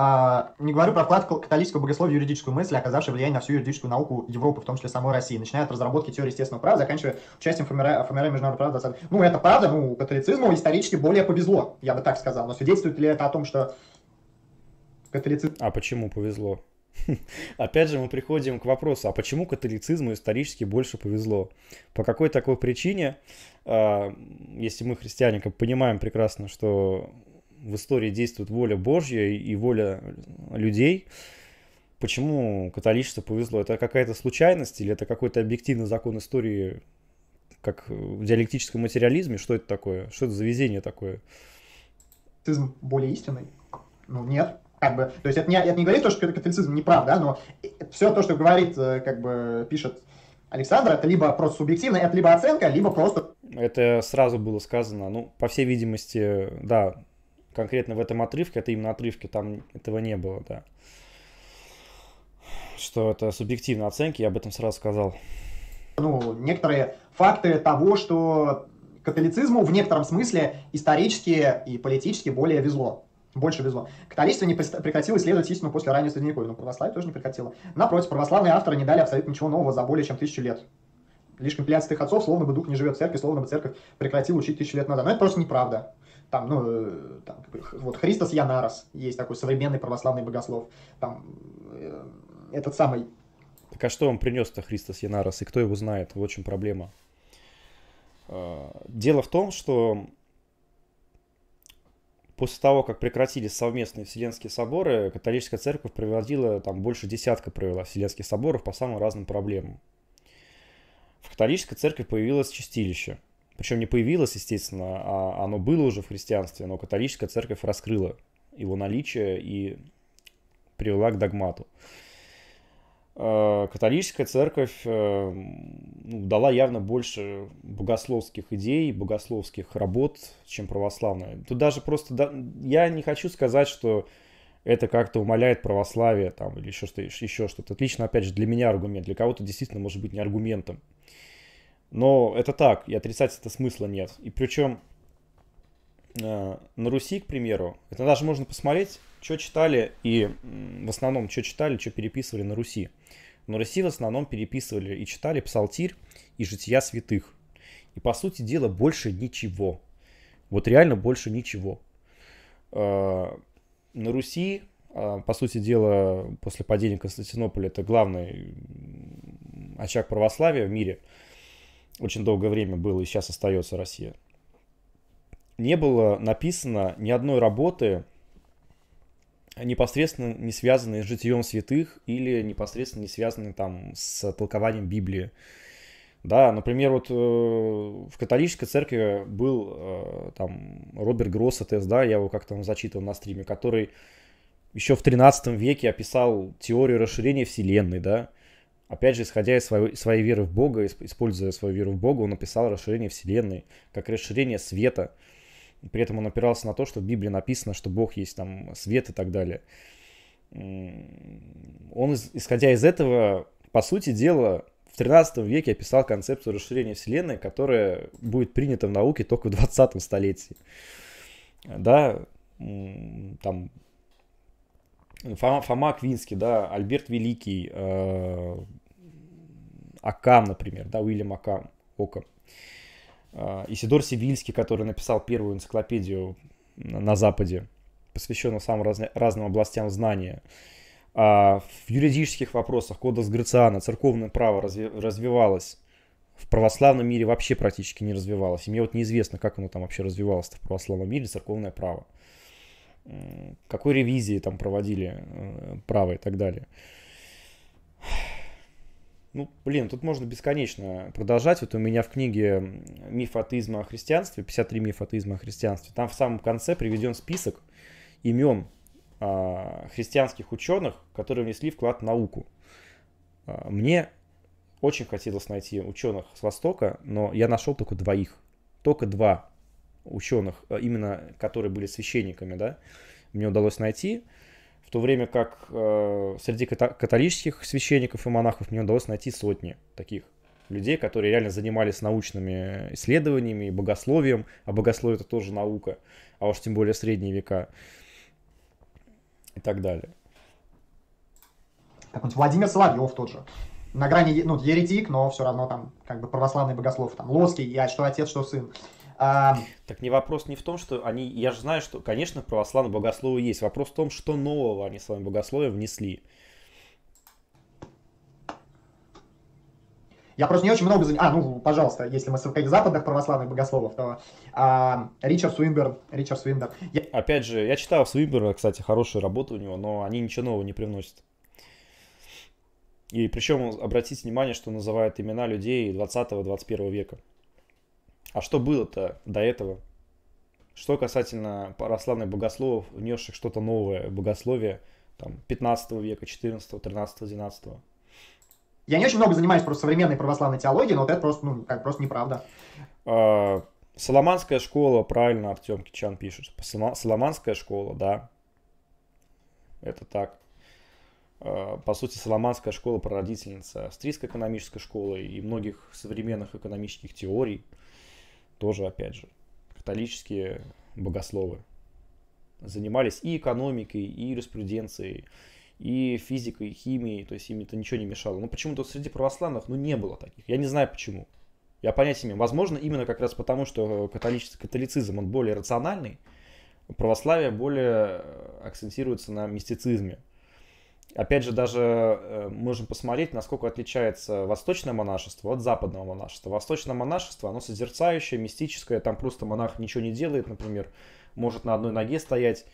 а, не говорю про вклад католического богословия в юридическую мысль, оказавший влияние на всю юридическую науку Европы, в том числе самой России, начиная от разработки теории естественного права, заканчивая участием в формировании международного права. 20... Ну, это правда, ну, католицизму исторически более повезло, я бы так сказал. Но свидетельствует ли это о том, что католицизм... А почему повезло? Опять же, мы приходим к вопросу, а почему католицизму исторически больше повезло? По какой такой причине, а, если мы, христиане, понимаем прекрасно, что в истории действует воля Божья и воля людей. Почему католичеству повезло? Это какая-то случайность или это какой-то объективный закон истории, как в диалектическом материализме? Что это такое? Что это за везение такое? Ты более истинный? Ну, нет как бы, то есть это не, это не говорит то, что католицизм неправ, да, но все то, что говорит, э, как бы, пишет Александр, это либо просто субъективно, это либо оценка, либо просто... Это сразу было сказано, ну, по всей видимости, да, конкретно в этом отрывке, это именно отрывки, там этого не было, да. Что это субъективные оценки, я об этом сразу сказал. Ну, некоторые факты того, что католицизму в некотором смысле исторически и политически более везло. Больше везло. Католичество не прекратило исследовать истину после раннего Средневековья, но православие тоже не прекратило. Напротив, православные авторы не дали абсолютно ничего нового за более чем тысячу лет. Лишь компиляция отцов, словно бы дух не живет в церкви, словно бы церковь прекратила учить тысячу лет назад. Но это просто неправда там, ну, э, там, вот Христос Янарос, есть такой современный православный богослов, там, э, этот самый... Так а что он принес-то Христос Янарос, и кто его знает? Вот в чем проблема. А, дело в том, что после того, как прекратились совместные вселенские соборы, католическая церковь проводила, там больше десятка провела вселенских соборов по самым разным проблемам. В католической церкви появилось чистилище – причем не появилось, естественно, а оно было уже в христианстве, но католическая церковь раскрыла его наличие и привела к догмату. Э, католическая церковь э, ну, дала явно больше богословских идей, богословских работ, чем православная. Тут даже просто... я не хочу сказать, что это как-то умаляет православие там, или еще что-то. Еще что-то. Отлично, опять же, для меня аргумент. Для кого-то действительно может быть не аргументом. Но это так, и отрицать это смысла нет. И причем э, на Руси, к примеру, это даже можно посмотреть, что читали и в основном, что читали, что переписывали на Руси. На Руси в основном переписывали и читали Псалтирь и Жития святых. И по сути дела больше ничего. Вот реально больше ничего. Э, на Руси, э, по сути дела, после падения Константинополя, это главный очаг православия в мире – очень долгое время было и сейчас остается Россия, не было написано ни одной работы, э, непосредственно не связанной с житием святых или непосредственно не связанной там с толкованием Библии. Да, например, вот э, в католической церкви был э, там Роберт Гроссетес, да, я его как-то зачитывал на стриме, который еще в 13 веке описал теорию расширения Вселенной, да, Опять же, исходя из своей, своей веры в Бога, используя свою веру в Бога, он написал расширение Вселенной, как расширение света. И при этом он опирался на то, что в Библии написано, что Бог есть там свет и так далее. Он, исходя из этого, по сути дела, в 13 веке описал концепцию расширения Вселенной, которая будет принята в науке только в 20 столетии. Да, там Фома, Фома Квинский, да, Альберт Великий, э, Акам, например, да, Уильям Акам, Окам. А, Исидор Сивильский, который написал первую энциклопедию на Западе, посвященную самым раз, разным областям знания. А в юридических вопросах кодекс Грициана, церковное право разви, развивалось. В православном мире вообще практически не развивалось. И мне вот неизвестно, как оно там вообще развивалось в православном мире, церковное право. Какой ревизии там проводили э, право и так далее. Ну, блин, тут можно бесконечно продолжать. Вот у меня в книге «Миф атеизма о христианстве», 53 миф атеизма о христианстве, там в самом конце приведен список имен а, христианских ученых, которые внесли вклад в науку. А, мне очень хотелось найти ученых с Востока, но я нашел только двоих. Только два ученых, э, именно которые были священниками, да, мне удалось найти в то время как э, среди ката- католических священников и монахов мне удалось найти сотни таких людей, которые реально занимались научными исследованиями и богословием, а богословие это тоже наука, а уж тем более средние века и так далее. Так вот, Владимир Соловьев тот же. На грани, ну, еретик, но все равно там, как бы православный богослов, там, Лоский, я, что отец, что сын. А... Так не вопрос не в том, что они... Я же знаю, что, конечно, православное богословы есть. Вопрос в том, что нового они своим богословием внесли. Я просто не очень много занимаюсь. А, ну, пожалуйста, если мы с каких западных православных богословов, то а, Ричард Суинберн. Ричард Суинберн. Я... Опять же, я читал Суинберна, кстати, хорошую работу у него, но они ничего нового не привносят. И причем обратите внимание, что называют имена людей 20-21 века. А что было-то до этого? Что касательно православных богословов, внесших что-то новое в богословие там, 15 века, 14, 13, 12? Я не очень много занимаюсь просто современной православной теологией, но вот это просто, ну, как, просто неправда. А, Соломанская школа, правильно Артем Кичан пишет. Соломанская школа, да. Это так. А, по сути, Соломанская школа прародительница австрийской экономической школы и многих современных экономических теорий – тоже, опять же, католические богословы занимались и экономикой, и юриспруденцией, и физикой, и химией, то есть им это ничего не мешало. Но почему-то среди православных, ну, не было таких. Я не знаю почему. Я понятия не имею. Возможно, именно как раз потому, что католический католицизм, он более рациональный, православие более э, акцентируется на мистицизме. Опять же, даже э, можем посмотреть, насколько отличается восточное монашество от западного монашества. Восточное монашество, оно созерцающее, мистическое, там просто монах ничего не делает, например, может на одной ноге стоять,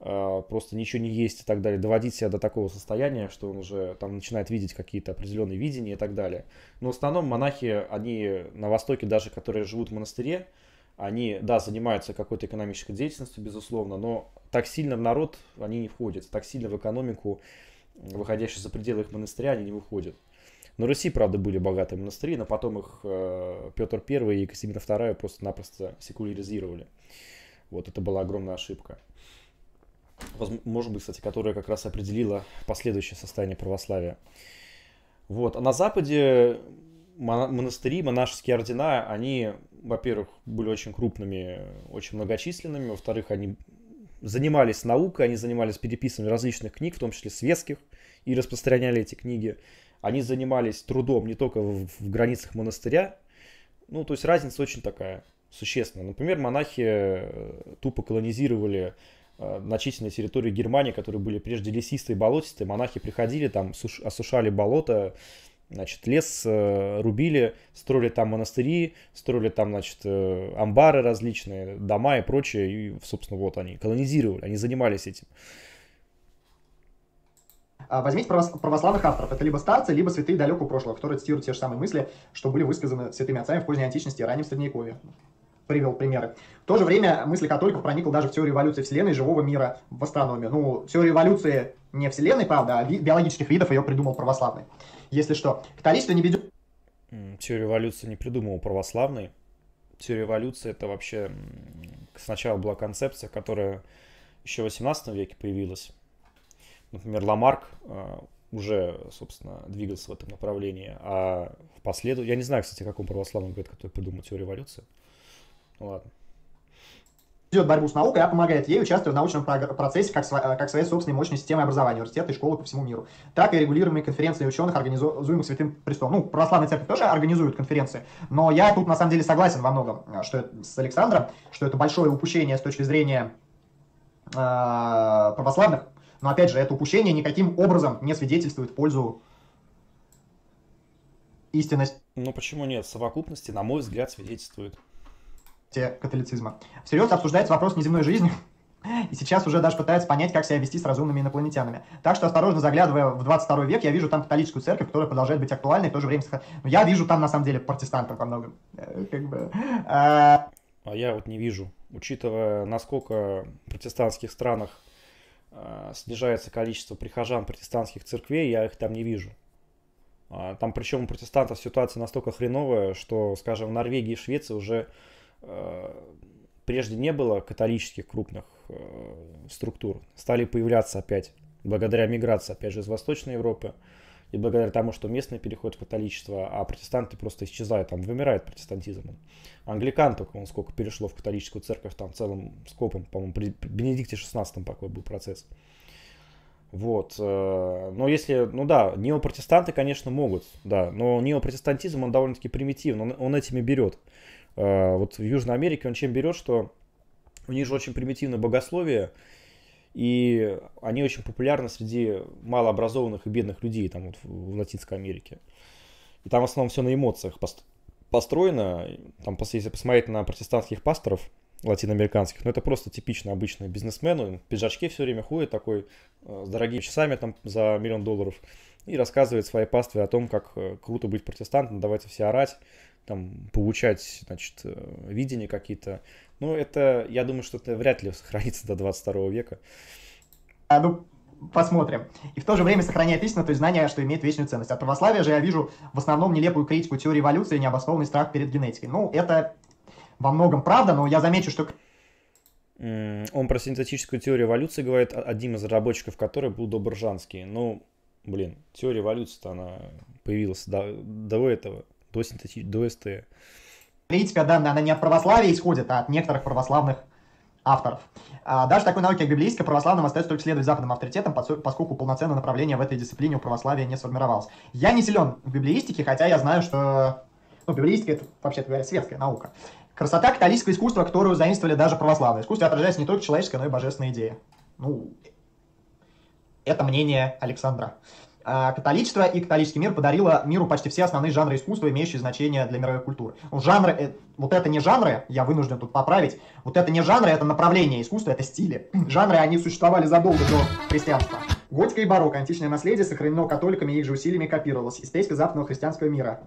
э, просто ничего не есть и так далее, доводить себя до такого состояния, что он уже там начинает видеть какие-то определенные видения и так далее. Но в основном монахи, они на Востоке даже, которые живут в монастыре, они, да, занимаются какой-то экономической деятельностью, безусловно, но так сильно в народ они не входят, так сильно в экономику, выходящие за пределы их монастыря, они не выходят. На Руси, правда, были богатые монастыри, но потом их э, Петр I и Екатерина II просто-напросто секуляризировали. Вот это была огромная ошибка. Может быть, кстати, которая как раз определила последующее состояние православия. Вот. А на Западе монастыри, монашеские ордена, они, во-первых, были очень крупными, очень многочисленными, во-вторых, они занимались наукой, они занимались переписыванием различных книг, в том числе светских, и распространяли эти книги. Они занимались трудом не только в, в границах монастыря. Ну, то есть разница очень такая существенная. Например, монахи э, тупо колонизировали значительные э, территории Германии, которые были прежде лесистые, болотистые. Монахи приходили, там осушали болото, Значит, лес э, рубили, строили там монастыри, строили там, значит, э, амбары различные, дома и прочее. И, собственно, вот они колонизировали, они занимались этим. А возьмите православных авторов. Это либо старцы, либо святые далекого прошлого, которые цитируют те же самые мысли, что были высказаны святыми отцами в поздней античности и раннем Средневековье. Привел примеры. В то же время мысли католиков проникла даже в теорию эволюции Вселенной и живого мира в астрономию. Ну, теорию эволюции не Вселенной, правда, а биологических видов ее придумал православный. Если что, католичество не ведет... Теорию эволюции не придумал православный. Теория эволюции это вообще сначала была концепция, которая еще в 18 веке появилась. Например, Ламарк э, уже, собственно, двигался в этом направлении, а впоследствии... Я не знаю, кстати, какому православному говорит, который придумал теорию эволюции. Ну ладно ведет борьбу с наукой, а помогает ей, участвуя в научном процессе как, сво- э, как своей собственной мощной системой образования, университета и школы по всему миру, так и регулируемые конференции ученых, организуемых Святым Престолом. Ну, православная церковь тоже организует конференции, но я тут на самом деле согласен во многом э, что это, с Александром, что это большое упущение с точки зрения э, православных, но опять же, это упущение никаким образом не свидетельствует в пользу истинности. Ну почему нет? В совокупности, на мой взгляд, свидетельствует те католицизма. Всерьез обсуждается вопрос неземной жизни, и сейчас уже даже пытаются понять, как себя вести с разумными инопланетянами. Так что, осторожно заглядывая в 22 век, я вижу там католическую церковь, которая продолжает быть актуальной, и в то же время... Ну, я вижу там, на самом деле, протестантов во многом. Э, как бы... а... а я вот не вижу. Учитывая, насколько в протестантских странах э, снижается количество прихожан протестантских церквей, я их там не вижу. А, там причем у протестантов ситуация настолько хреновая, что, скажем, в Норвегии и Швеции уже Э, прежде не было католических крупных э, структур, стали появляться опять, благодаря миграции, опять же, из Восточной Европы, и благодаря тому, что местные переходят в католичество, а протестанты просто исчезают, там вымирает протестантизм. Англикан только, он сколько перешло в католическую церковь, там целым скопом, по-моему, при Бенедикте XVI такой был процесс. Вот. Э, но если, ну да, неопротестанты, конечно, могут, да, но неопротестантизм, он довольно-таки примитивен, он, он этими берет. Э, вот в Южной Америке он чем берет, что у них же очень примитивное богословие, и они очень популярны среди малообразованных и бедных людей там вот в Латинской Америке. И там в основном все на эмоциях построено. Там, если посмотреть на протестантских пасторов латиноамериканских, ну это просто типично обычный бизнесмен, он в пиджачке все время ходит такой, э, с дорогими часами там за миллион долларов, и рассказывает своей пастве о том, как э, круто быть протестантом, давайте все орать, там, получать, значит, э, видения какие-то. Ну, это, я думаю, что это вряд ли сохранится до 22 века. А, ну, посмотрим. И в то же время сохраняя истину, то есть знание, что имеет вечную ценность. От православия же я вижу в основном нелепую критику теории эволюции и необоснованный страх перед генетикой. Ну, это во многом правда, но я замечу, что... Он про синтетическую теорию эволюции говорит, а, одним из разработчиков которой был Добржанский. Ну, блин, теория эволюции-то она появилась до, до этого до, синтети... до СТ. Критика данная, она не от православия исходит, а от некоторых православных авторов. А даже такой науке, как библейская, православным остается только следовать западным авторитетам, поскольку полноценное направление в этой дисциплине у православия не сформировалось. Я не силен в библеистике, хотя я знаю, что ну, библеистика — это, вообще-то говоря, светская наука. Красота католического искусства, которую заимствовали даже православные. Искусство отражается не только человеческая, но и божественная идея. Ну, это мнение Александра. А, католичество и католический мир подарило миру почти все основные жанры искусства, имеющие значение для мировой культуры. Ну, жанры, э, вот это не жанры, я вынужден тут поправить, вот это не жанры, это направление искусства, это стили. Жанры, они существовали задолго до христианства. Готика и барокко, античное наследие, сохранено католиками и их же усилиями копировалось. Эстетика западного христианского мира.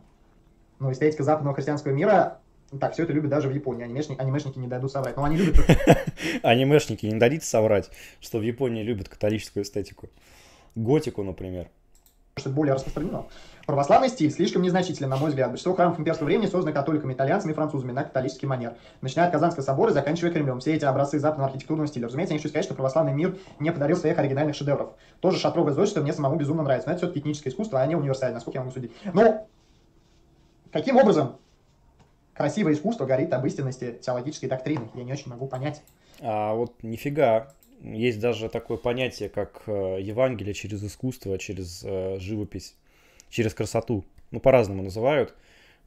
Ну, эстетика западного христианского мира так, все это любят даже в Японии. Анимешники, анимешники не дадут соврать. Но ну, они любят... Анимешники не дадите соврать, что в Японии любят католическую эстетику готику, например что более распространено. Православный стиль слишком незначителен, на мой взгляд. Большинство храмов имперского времени созданы католиками, итальянцами и французами на католический манер. Начиная от Казанского собора и заканчивая Кремлем. Все эти образцы западного архитектурного стиля. Разумеется, я не хочу сказать, что православный мир не подарил своих оригинальных шедевров. Тоже шатровое зодчество мне самому безумно нравится. Но это все-таки этническое искусство, а не универсальное, насколько я могу судить. Но каким образом красивое искусство горит об истинности теологической доктрины? Я не очень могу понять. А вот нифига есть даже такое понятие, как э, Евангелие через искусство, через э, живопись, через красоту. Ну, по-разному называют.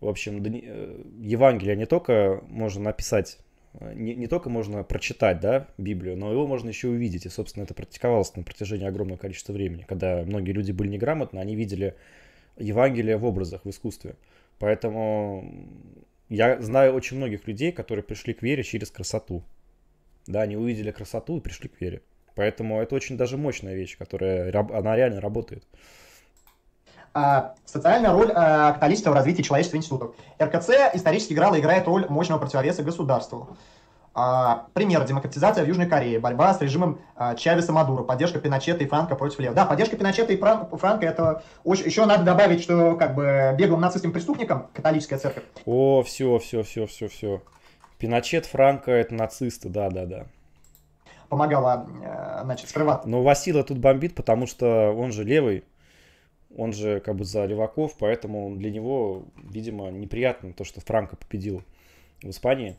В общем, э, Евангелие не только можно написать, не, не только можно прочитать, да, Библию, но его можно еще увидеть. И, собственно, это практиковалось на протяжении огромного количества времени, когда многие люди были неграмотны, они видели Евангелие в образах, в искусстве. Поэтому я знаю очень многих людей, которые пришли к вере через красоту да, они увидели красоту и пришли к вере. Поэтому это очень даже мощная вещь, которая она реально работает. А, социальная роль а, католичества в развитии человечества институтов. РКЦ исторически играла и играет роль мощного противовеса государству. А, пример. Демократизация в Южной Корее, борьба с режимом а, Чавеса Мадура, поддержка Пиночета и Франка против левых. Да, поддержка Пиночета и Фран... Франка это очень... еще надо добавить, что как бы беглым нацистским преступникам католическая церковь. О, все, все, все, все, все. Пиночет, Франко, это нацисты, да-да-да. Помогала, э, значит, скрываться. Но Васила тут бомбит, потому что он же левый, он же как бы за леваков, поэтому для него, видимо, неприятно то, что Франко победил в Испании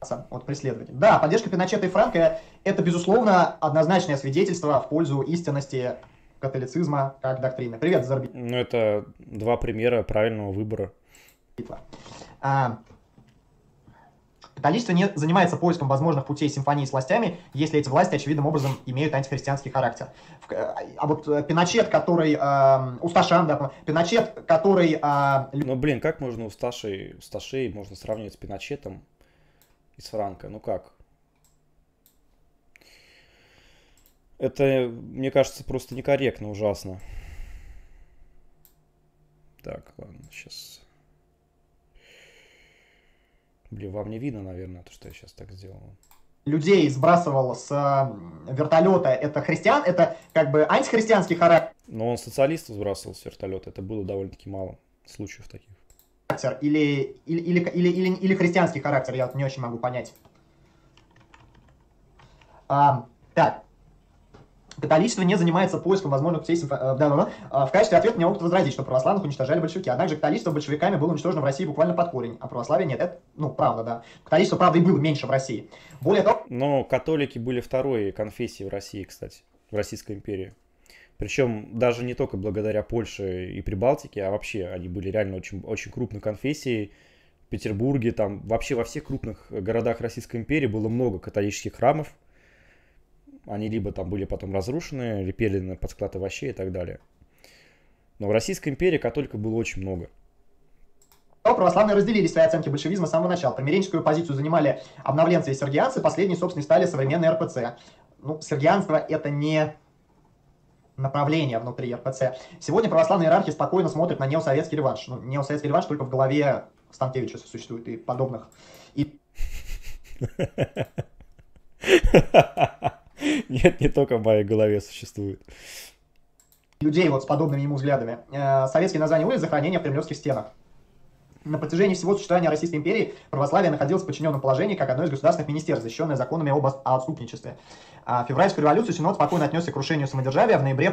от преследования. Да, поддержка Пиночета и Франка – это, безусловно, однозначное свидетельство в пользу истинности католицизма как доктрины. Привет, Зарби. Ну, это два примера правильного выбора. Типа. А, Католичество не занимается поиском возможных путей симфонии с властями, если эти власти очевидным образом имеют антихристианский характер. А, а вот э, эм, Пиночет, который... Э, Усташан, да, Пиночет, который... Э, ну, блин, как можно Усташей, Усташей можно сравнивать с Пиночетом и с Франко? Ну как? Это, мне кажется, просто некорректно, ужасно. Так, ладно, сейчас Блин, вам не видно, наверное, то, что я сейчас так сделал. Людей сбрасывал с вертолета, это христиан, это как бы антихристианский характер. Но он социалистов сбрасывал с вертолета, это было довольно-таки мало случаев таких. Характер или, или, или, или, или, или христианский характер, я вот не очень могу понять. А, так, Католичество не занимается поиском возможных путей в э, данном. А, в качестве ответа мне могут возразить, что православных уничтожали большевики. Однако же католичество большевиками было уничтожено в России буквально под корень, а православие нет. Это, ну, правда, да. Католичество, правда, и было меньше в России. Более того... Но католики были второй конфессией в России, кстати, в Российской империи. Причем даже не только благодаря Польше и Прибалтике, а вообще они были реально очень, очень крупной конфессией. В Петербурге, там вообще во всех крупных городах Российской империи было много католических храмов. Они либо там были потом разрушены, лепелены под склад овощей и так далее. Но в Российской империи католиков было очень много православные разделили свои оценки большевизма с самого начала. Примиренческую позицию занимали обновленцы и сергианцы, последние, собственно, и стали современные РПЦ. Ну, сергианство — это не направление внутри РПЦ. Сегодня православные иерархи спокойно смотрят на неосоветский реванш. Ну, неосоветский реванш только в голове Станкевича существует и подобных. И... Нет, не только в моей голове существует. Людей вот с подобными ему взглядами. Э, советские названия улиц – захоронение в кремлевских стенах. На протяжении всего существования Российской империи православие находилось в подчиненном положении как одно из государственных министерств, защищенное законами об отступничестве. А в февральскую революцию Синод спокойно отнесся к крушению самодержавия, в ноябре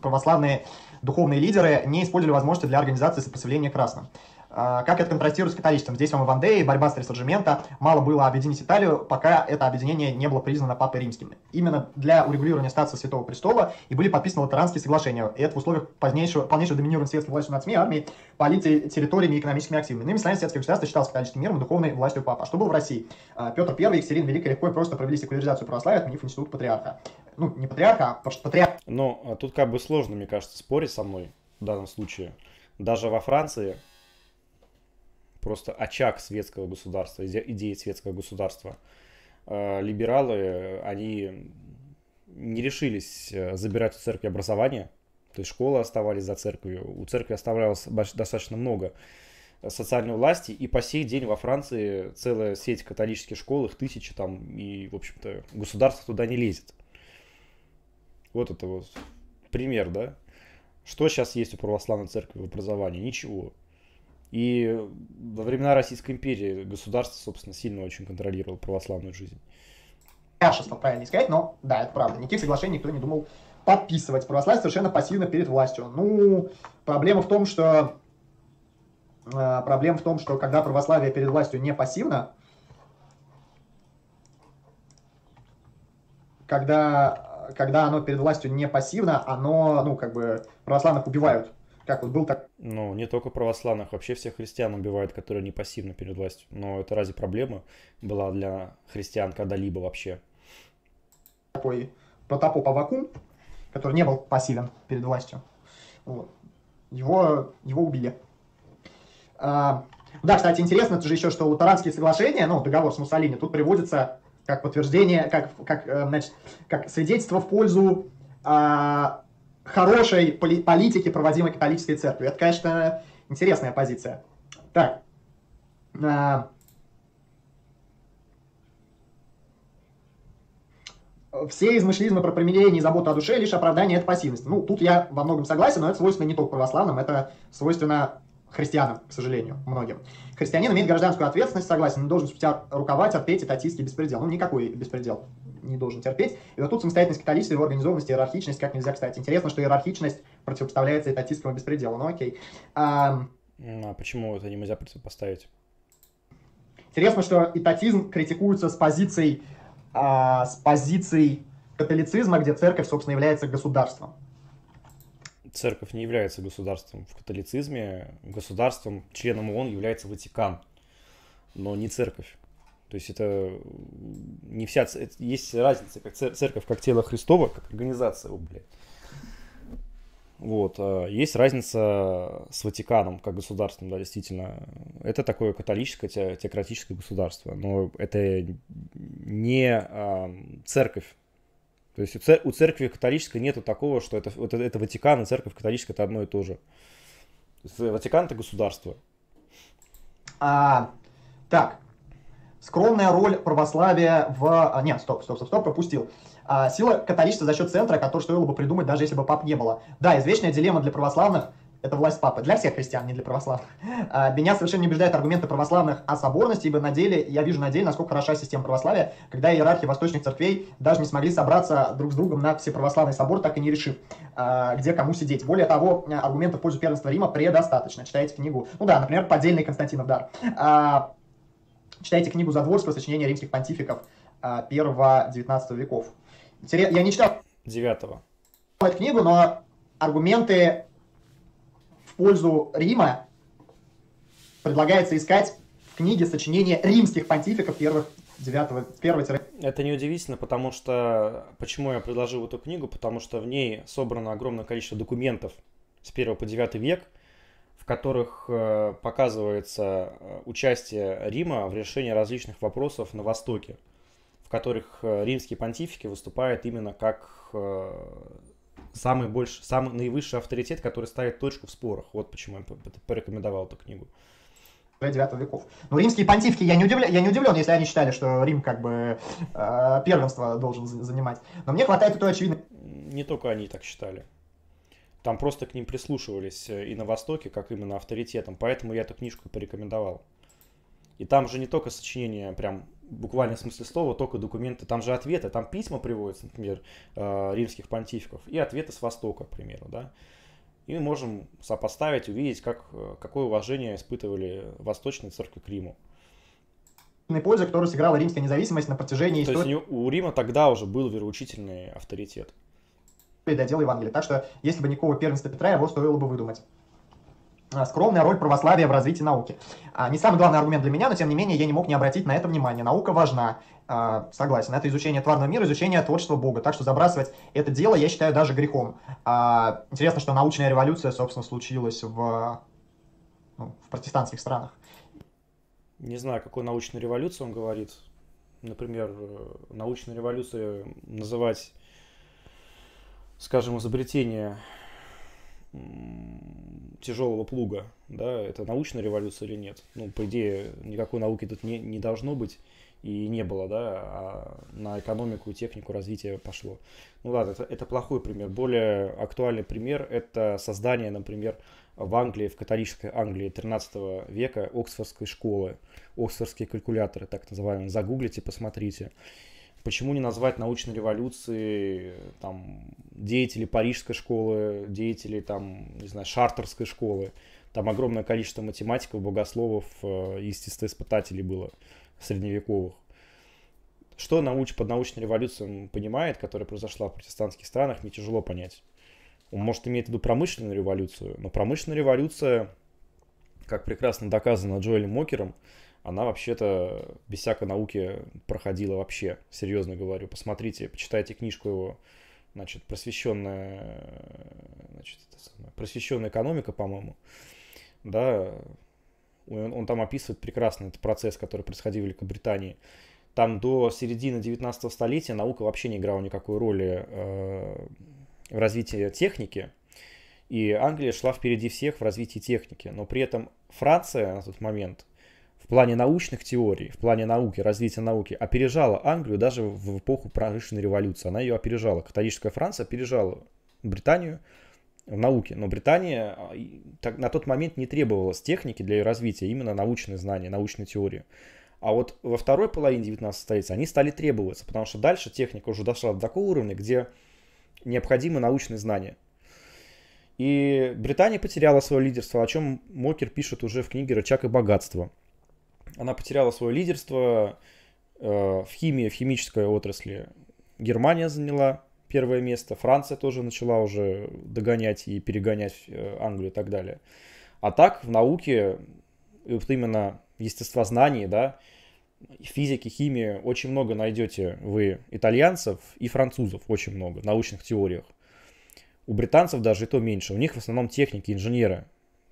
православные духовные лидеры не использовали возможности для организации сопротивления красным. А, как это контрастирует с католичеством? Здесь вам и Вандеи, и борьба с Ресаджимента. Мало было объединить Италию, пока это объединение не было признано Папой Римским. Именно для урегулирования статуса Святого Престола и были подписаны латеранские соглашения. И это в условиях позднейшего, полнейшего доминирования светской власти над СМИ, армией, полицией, территориями и экономическими активами. Иными словами, светское государство считалось католическим миром, духовной властью папа. А что было в России? А, Петр I и Екатерина Великая легко и просто провели секуляризацию православия, отменив институт патриарха. Ну, не патриарха, а патриарх. Но ну, а тут как бы сложно, мне кажется, спорить со мной в данном случае. Даже во Франции просто очаг светского государства, идеи светского государства. Э, либералы, они не решились э, забирать у церкви образование, то есть школы оставались за церковью, у церкви оставлялось достаточно много социальной власти, и по сей день во Франции целая сеть католических школ, их тысячи там, и, в общем-то, государство туда не лезет. Вот это вот пример, да? Что сейчас есть у православной церкви в образовании? Ничего. И во времена Российской империи государство, собственно, сильно очень контролировало православную жизнь. Яшество, правильно сказать, но да, это правда. Никаких соглашений никто не думал подписывать. Православие совершенно пассивно перед властью. Ну, проблема в том, что э, проблема в том, что когда православие перед властью не пассивно, когда, когда оно перед властью не пассивно, оно, ну, как бы, православных убивают как вот был так? Ну, не только православных, вообще всех христиан убивают, которые не пассивны перед властью. Но это разве проблема была для христиан когда-либо вообще? Такой протопоп Авакум, который не был пассивен перед властью. Вот. Его, его убили. А, да, кстати, интересно, это же еще, что Лутеранские соглашения, ну, договор с Муссолини, тут приводится как подтверждение, как, как, э, значит, как свидетельство в пользу а, хорошей политики, проводимой католической церкви. Это, конечно, интересная позиция. Так. А. Все из про примирение и заботу о душе лишь оправдание это пассивность. Ну, тут я во многом согласен, но это свойственно не только православным, это свойственно христианам, к сожалению, многим. Христианин имеет гражданскую ответственность, согласен, он должен спустя рукава терпеть этот атийский беспредел. Ну, никакой беспредел не должен терпеть. И вот тут самостоятельность католичества, его организованность, иерархичность, как нельзя, кстати. Интересно, что иерархичность противопоставляется этатистскому беспределу, ну окей. А... а почему это нельзя противопоставить? Интересно, что этатизм критикуется с позиций, а, с позиций католицизма, где церковь, собственно, является государством церковь не является государством. В католицизме государством, членом ООН является Ватикан, но не церковь. То есть это не вся... церковь. Есть разница, как церковь, как тело Христова, как организация, о, Вот. А, есть разница с Ватиканом как государством, да, действительно. Это такое католическое теократическое государство, но это не церковь то есть у, церкви католической нету такого, что это, это, это Ватикан и церковь католическая это одно и то же. Ватикан это государство. А, так, скромная роль православия в... А, нет, стоп, стоп, стоп, стоп, пропустил. А, сила католичества за счет центра, который стоило бы придумать, даже если бы пап не было. Да, извечная дилемма для православных – это власть папы для всех христиан, не для православных. А, меня совершенно не убеждают аргументы православных о соборности, ибо на деле, я вижу на деле, насколько хороша система православия, когда иерархи восточных церквей даже не смогли собраться друг с другом на всеправославный собор, так и не решив, а, где кому сидеть. Более того, аргументов в пользу первенства Рима предостаточно. Читайте книгу. Ну да, например, поддельный Константинов дар. А, читайте книгу «Задворство. Сочинение римских понтификов» первого 19 веков. Я не читал... 9 книгу, но аргументы пользу Рима предлагается искать в книге сочинения римских понтификов первых 9 1 Это неудивительно, потому что... Почему я предложил эту книгу? Потому что в ней собрано огромное количество документов с 1 по 9 век, в которых э, показывается э, участие Рима в решении различных вопросов на Востоке, в которых э, римские понтифики выступают именно как самый больше, самый наивысший авторитет, который ставит точку в спорах. Вот почему я порекомендовал эту книгу. 9 веков. Но ну, римские понтифики, я не, удивля, я не удивлен, если они считали, что Рим как бы э, первенство должен занимать. Но мне хватает этого очевидно. Не только они так считали. Там просто к ним прислушивались э, и на Востоке, как именно авторитетом. Поэтому я эту книжку порекомендовал. И там же не только сочинения прям буквально в смысле слова только документы, там же ответы, там письма приводятся, например, э, римских понтификов, и ответы с Востока, к примеру, да. И мы можем сопоставить, увидеть, как, э, какое уважение испытывали восточные церкви к Риму. Пользы, которую сыграла римская независимость на протяжении истории. есть у Рима тогда уже был вероучительный авторитет. Додел Евангелия. Так что, если бы никакого первенства Петра, его стоило бы выдумать. А, скромная роль православия в развитии науки. А, не самый главный аргумент для меня, но тем не менее я не мог не обратить на это внимание. Наука важна, а, согласен. Это изучение тварного мира, изучение творчества Бога. Так что забрасывать это дело я считаю даже грехом. Интересно, что научная революция, собственно, случилась в, ну, в протестантских странах. Не знаю, какую научную революцию он говорит. Например, э, научную революцию называть, скажем, изобретение тяжелого плуга, да, это научная революция или нет? Ну, по идее, никакой науки тут не, не должно быть и не было, да, а на экономику технику развитие пошло. Ну ладно, это, это плохой пример. Более актуальный пример – это создание, например, в Англии, в католической Англии 13 века Оксфордской школы, Оксфордские калькуляторы, так называемые, загуглите, посмотрите. Почему не назвать научной революцией там, деятелей Парижской школы, деятелей там, не знаю, Шартерской школы? Там огромное количество математиков, богословов э, естествоиспытателей было средневековых. Что науч, под научной революцией понимает, которая произошла в протестантских странах, мне тяжело понять. Он может иметь в виду промышленную революцию, но промышленная революция, как прекрасно доказано Джоэлем Мокером, она вообще-то без всякой науки проходила вообще, серьезно говорю. Посмотрите, почитайте книжку его, значит, просвещенная, значит, это самое, просвещенная экономика, по-моему, да, он, он там описывает прекрасно этот процесс, который происходил в Великобритании. Там до середины 19 столетия наука вообще не играла никакой роли э, в развитии техники, и Англия шла впереди всех в развитии техники, но при этом Франция на тот момент в плане научных теорий, в плане науки, развития науки, опережала Англию даже в эпоху промышленной революции. Она ее опережала. Католическая Франция опережала Британию в науке. Но Британия а, так, на тот момент не требовалась техники для ее развития, именно научные знания, научной теории. А вот во второй половине 19 столетия они стали требоваться, потому что дальше техника уже дошла до такого уровня, где необходимы научные знания. И Британия потеряла свое лидерство, о чем Мокер пишет уже в книге «Рычаг и богатство» она потеряла свое лидерство э, в химии, в химической отрасли. Германия заняла первое место, Франция тоже начала уже догонять и перегонять э, Англию и так далее. А так в науке, вот именно естествознании, да, физики, химии, очень много найдете вы итальянцев и французов, очень много в научных теориях. У британцев даже и то меньше. У них в основном техники, инженеры.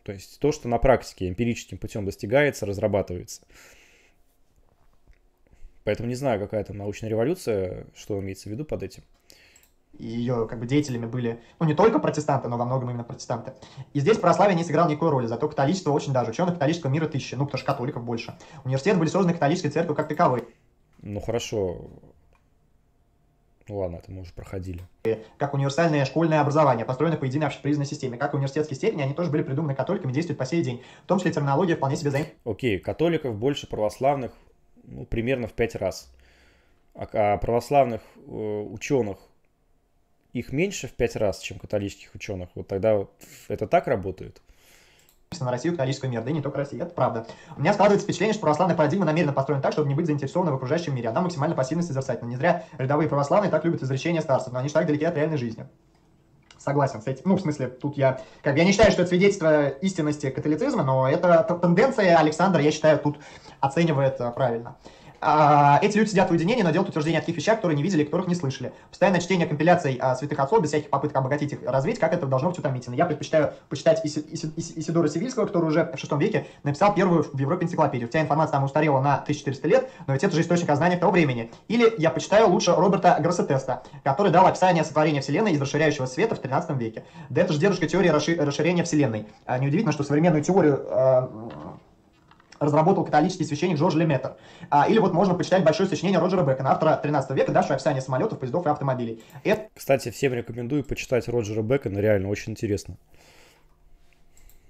То есть то, что на практике эмпирическим путем достигается, разрабатывается. Поэтому не знаю, какая там научная революция, что имеется в виду под этим. И ее как бы деятелями были, ну, не только протестанты, но во многом именно протестанты. И здесь православие не сыграло никакой роли, зато католичество очень даже. Ученых католического мира тысячи, ну, потому что католиков больше. Университеты были созданы католической церковью как таковой. Ну, хорошо, ну ладно, это мы уже проходили. Как универсальное школьное образование, построено по единой общепризнанной системе, как и университетские степени, они тоже были придуманы католиками, действуют по сей день. В том числе терминология вполне себе заим... Окей, католиков больше православных ну, примерно в пять раз. А, а православных э, ученых их меньше в пять раз, чем католических ученых. Вот тогда это так работает? на Россию католическую мир, да и не только Россия, это правда. У меня складывается впечатление, что православная парадигма намеренно построена так, чтобы не быть заинтересована в окружающем мире. Она максимально пассивна и созерцательна. Не зря рядовые православные так любят изречения старцев, но они же так далеки от реальной жизни. Согласен с этим. Ну, в смысле, тут я... Как, я не считаю, что это свидетельство истинности католицизма, но это тенденция Александра, я считаю, тут оценивает э, правильно. А, эти люди сидят в уединении, но делают утверждения о таких вещах, которые не видели, которых не слышали. Постоянное чтение компиляций а, святых отцов без всяких попыток обогатить их, развить, как это должно быть утомительно. Я предпочитаю почитать Иси, Иси, Исидора Сивильского, который уже в шестом веке написал первую в Европе энциклопедию. Вся информация там устарела на 1400 лет, но ведь это же источник знаний того времени. Или я почитаю лучше Роберта Гроссетеста, который дал описание сотворения Вселенной из расширяющего света в 13 веке. Да это же дедушка теории расширения Вселенной. А, неудивительно, что современную теорию а, разработал католический священник Жорж Леметр. А, или вот можно почитать большое сочинение Роджера Бекона, автора 13 века, давшего описание самолетов, поездов и автомобилей. Это... Кстати, всем рекомендую почитать Роджера Бекона, реально очень интересно.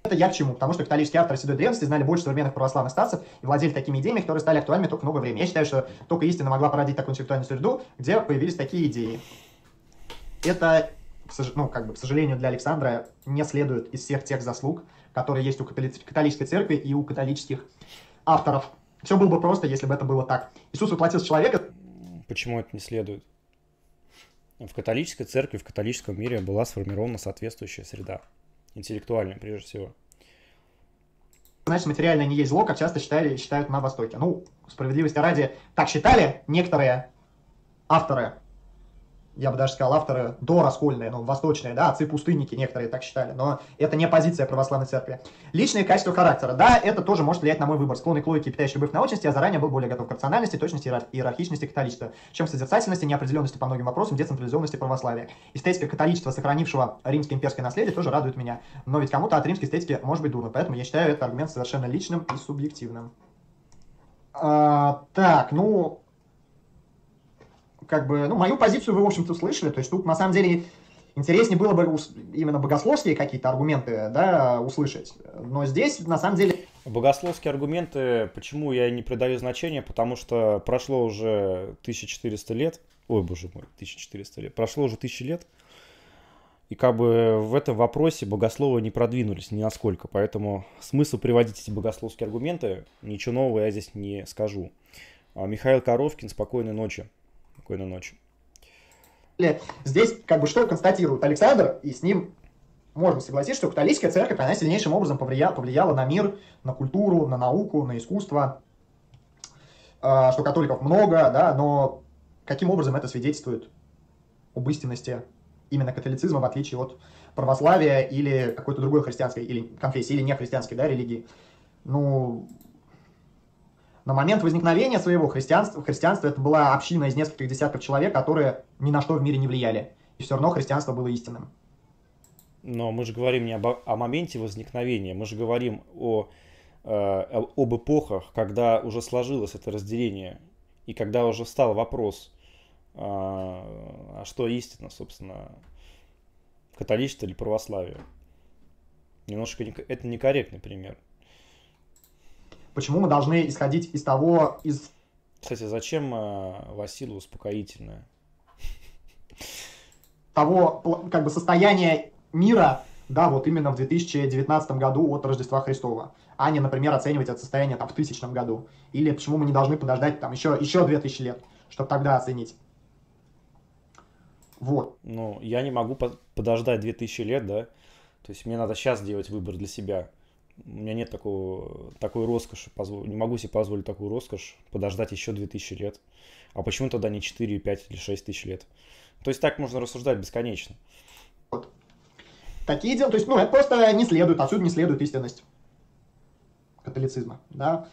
Это я к чему? Потому что католические авторы седой древности знали больше современных православных старцев и владели такими идеями, которые стали актуальными только в новое время. Я считаю, что только истина могла породить такую интеллектуальную среду, где появились такие идеи. Это, ну, как бы, к сожалению, для Александра не следует из всех тех заслуг, которые есть у католической церкви и у католических авторов. Все было бы просто, если бы это было так. Иисус воплотился человека. Почему это не следует? В католической церкви, в католическом мире была сформирована соответствующая среда. Интеллектуальная, прежде всего. Значит, материальное не есть зло, как часто считали, считают на Востоке. Ну, справедливости ради, так считали некоторые авторы я бы даже сказал, авторы до раскольные, ну, восточные, да, отцы-пустынники некоторые так считали, но это не позиция православной церкви. Личные качества характера, да, это тоже может влиять на мой выбор. Склонный к логике, питающий любовь к научности, я заранее был более готов к рациональности, точности, и иерархичности католичества, чем к созерцательности, неопределенности по многим вопросам, децентрализованности православия. Эстетика католичества, сохранившего римское имперское наследие, тоже радует меня. Но ведь кому-то от римской эстетики может быть дурно, поэтому я считаю этот аргумент совершенно личным и субъективным. А, так, ну, как бы, ну, мою позицию вы, в общем-то, слышали, то есть тут, на самом деле, интереснее было бы именно богословские какие-то аргументы, да, услышать, но здесь, на самом деле... Богословские аргументы, почему я не придаю значения, потому что прошло уже 1400 лет, ой, боже мой, 1400 лет, прошло уже 1000 лет, и как бы в этом вопросе богословы не продвинулись ни насколько, поэтому смысл приводить эти богословские аргументы, ничего нового я здесь не скажу. А Михаил Коровкин, спокойной ночи. Спокойной ночи. Здесь как бы что констатирует Александр, и с ним можно согласиться, что католическая церковь, она сильнейшим образом повлияла, повлияла на мир, на культуру, на науку, на искусство, а, что католиков много, да, но каким образом это свидетельствует об истинности именно католицизма, в отличие от православия или какой-то другой христианской или конфессии, или нехристианской да, религии. Ну, на момент возникновения своего христианства, христианство это была община из нескольких десятков человек, которые ни на что в мире не влияли. И все равно христианство было истинным. Но мы же говорим не об, о моменте возникновения, мы же говорим о, э, об эпохах, когда уже сложилось это разделение, и когда уже стал вопрос, э, а что истина, собственно, католичество или православие. Немножко это некорректный пример. Почему мы должны исходить из того, из... Кстати, зачем э, Василу успокоительное? Того, как бы, состояния мира, да, вот именно в 2019 году от Рождества Христова, а не, например, оценивать это состояние там в тысячном году. Или почему мы не должны подождать там еще, еще 2000 лет, чтобы тогда оценить. Вот. Ну, я не могу подождать 2000 лет, да? То есть мне надо сейчас делать выбор для себя у меня нет такого, такой роскоши, не могу себе позволить такую роскошь, подождать еще 2000 лет. А почему тогда не 4, 5 или 6 тысяч лет? То есть так можно рассуждать бесконечно. Вот. Такие дела, то есть, ну, это просто не следует, отсюда не следует истинность католицизма, да.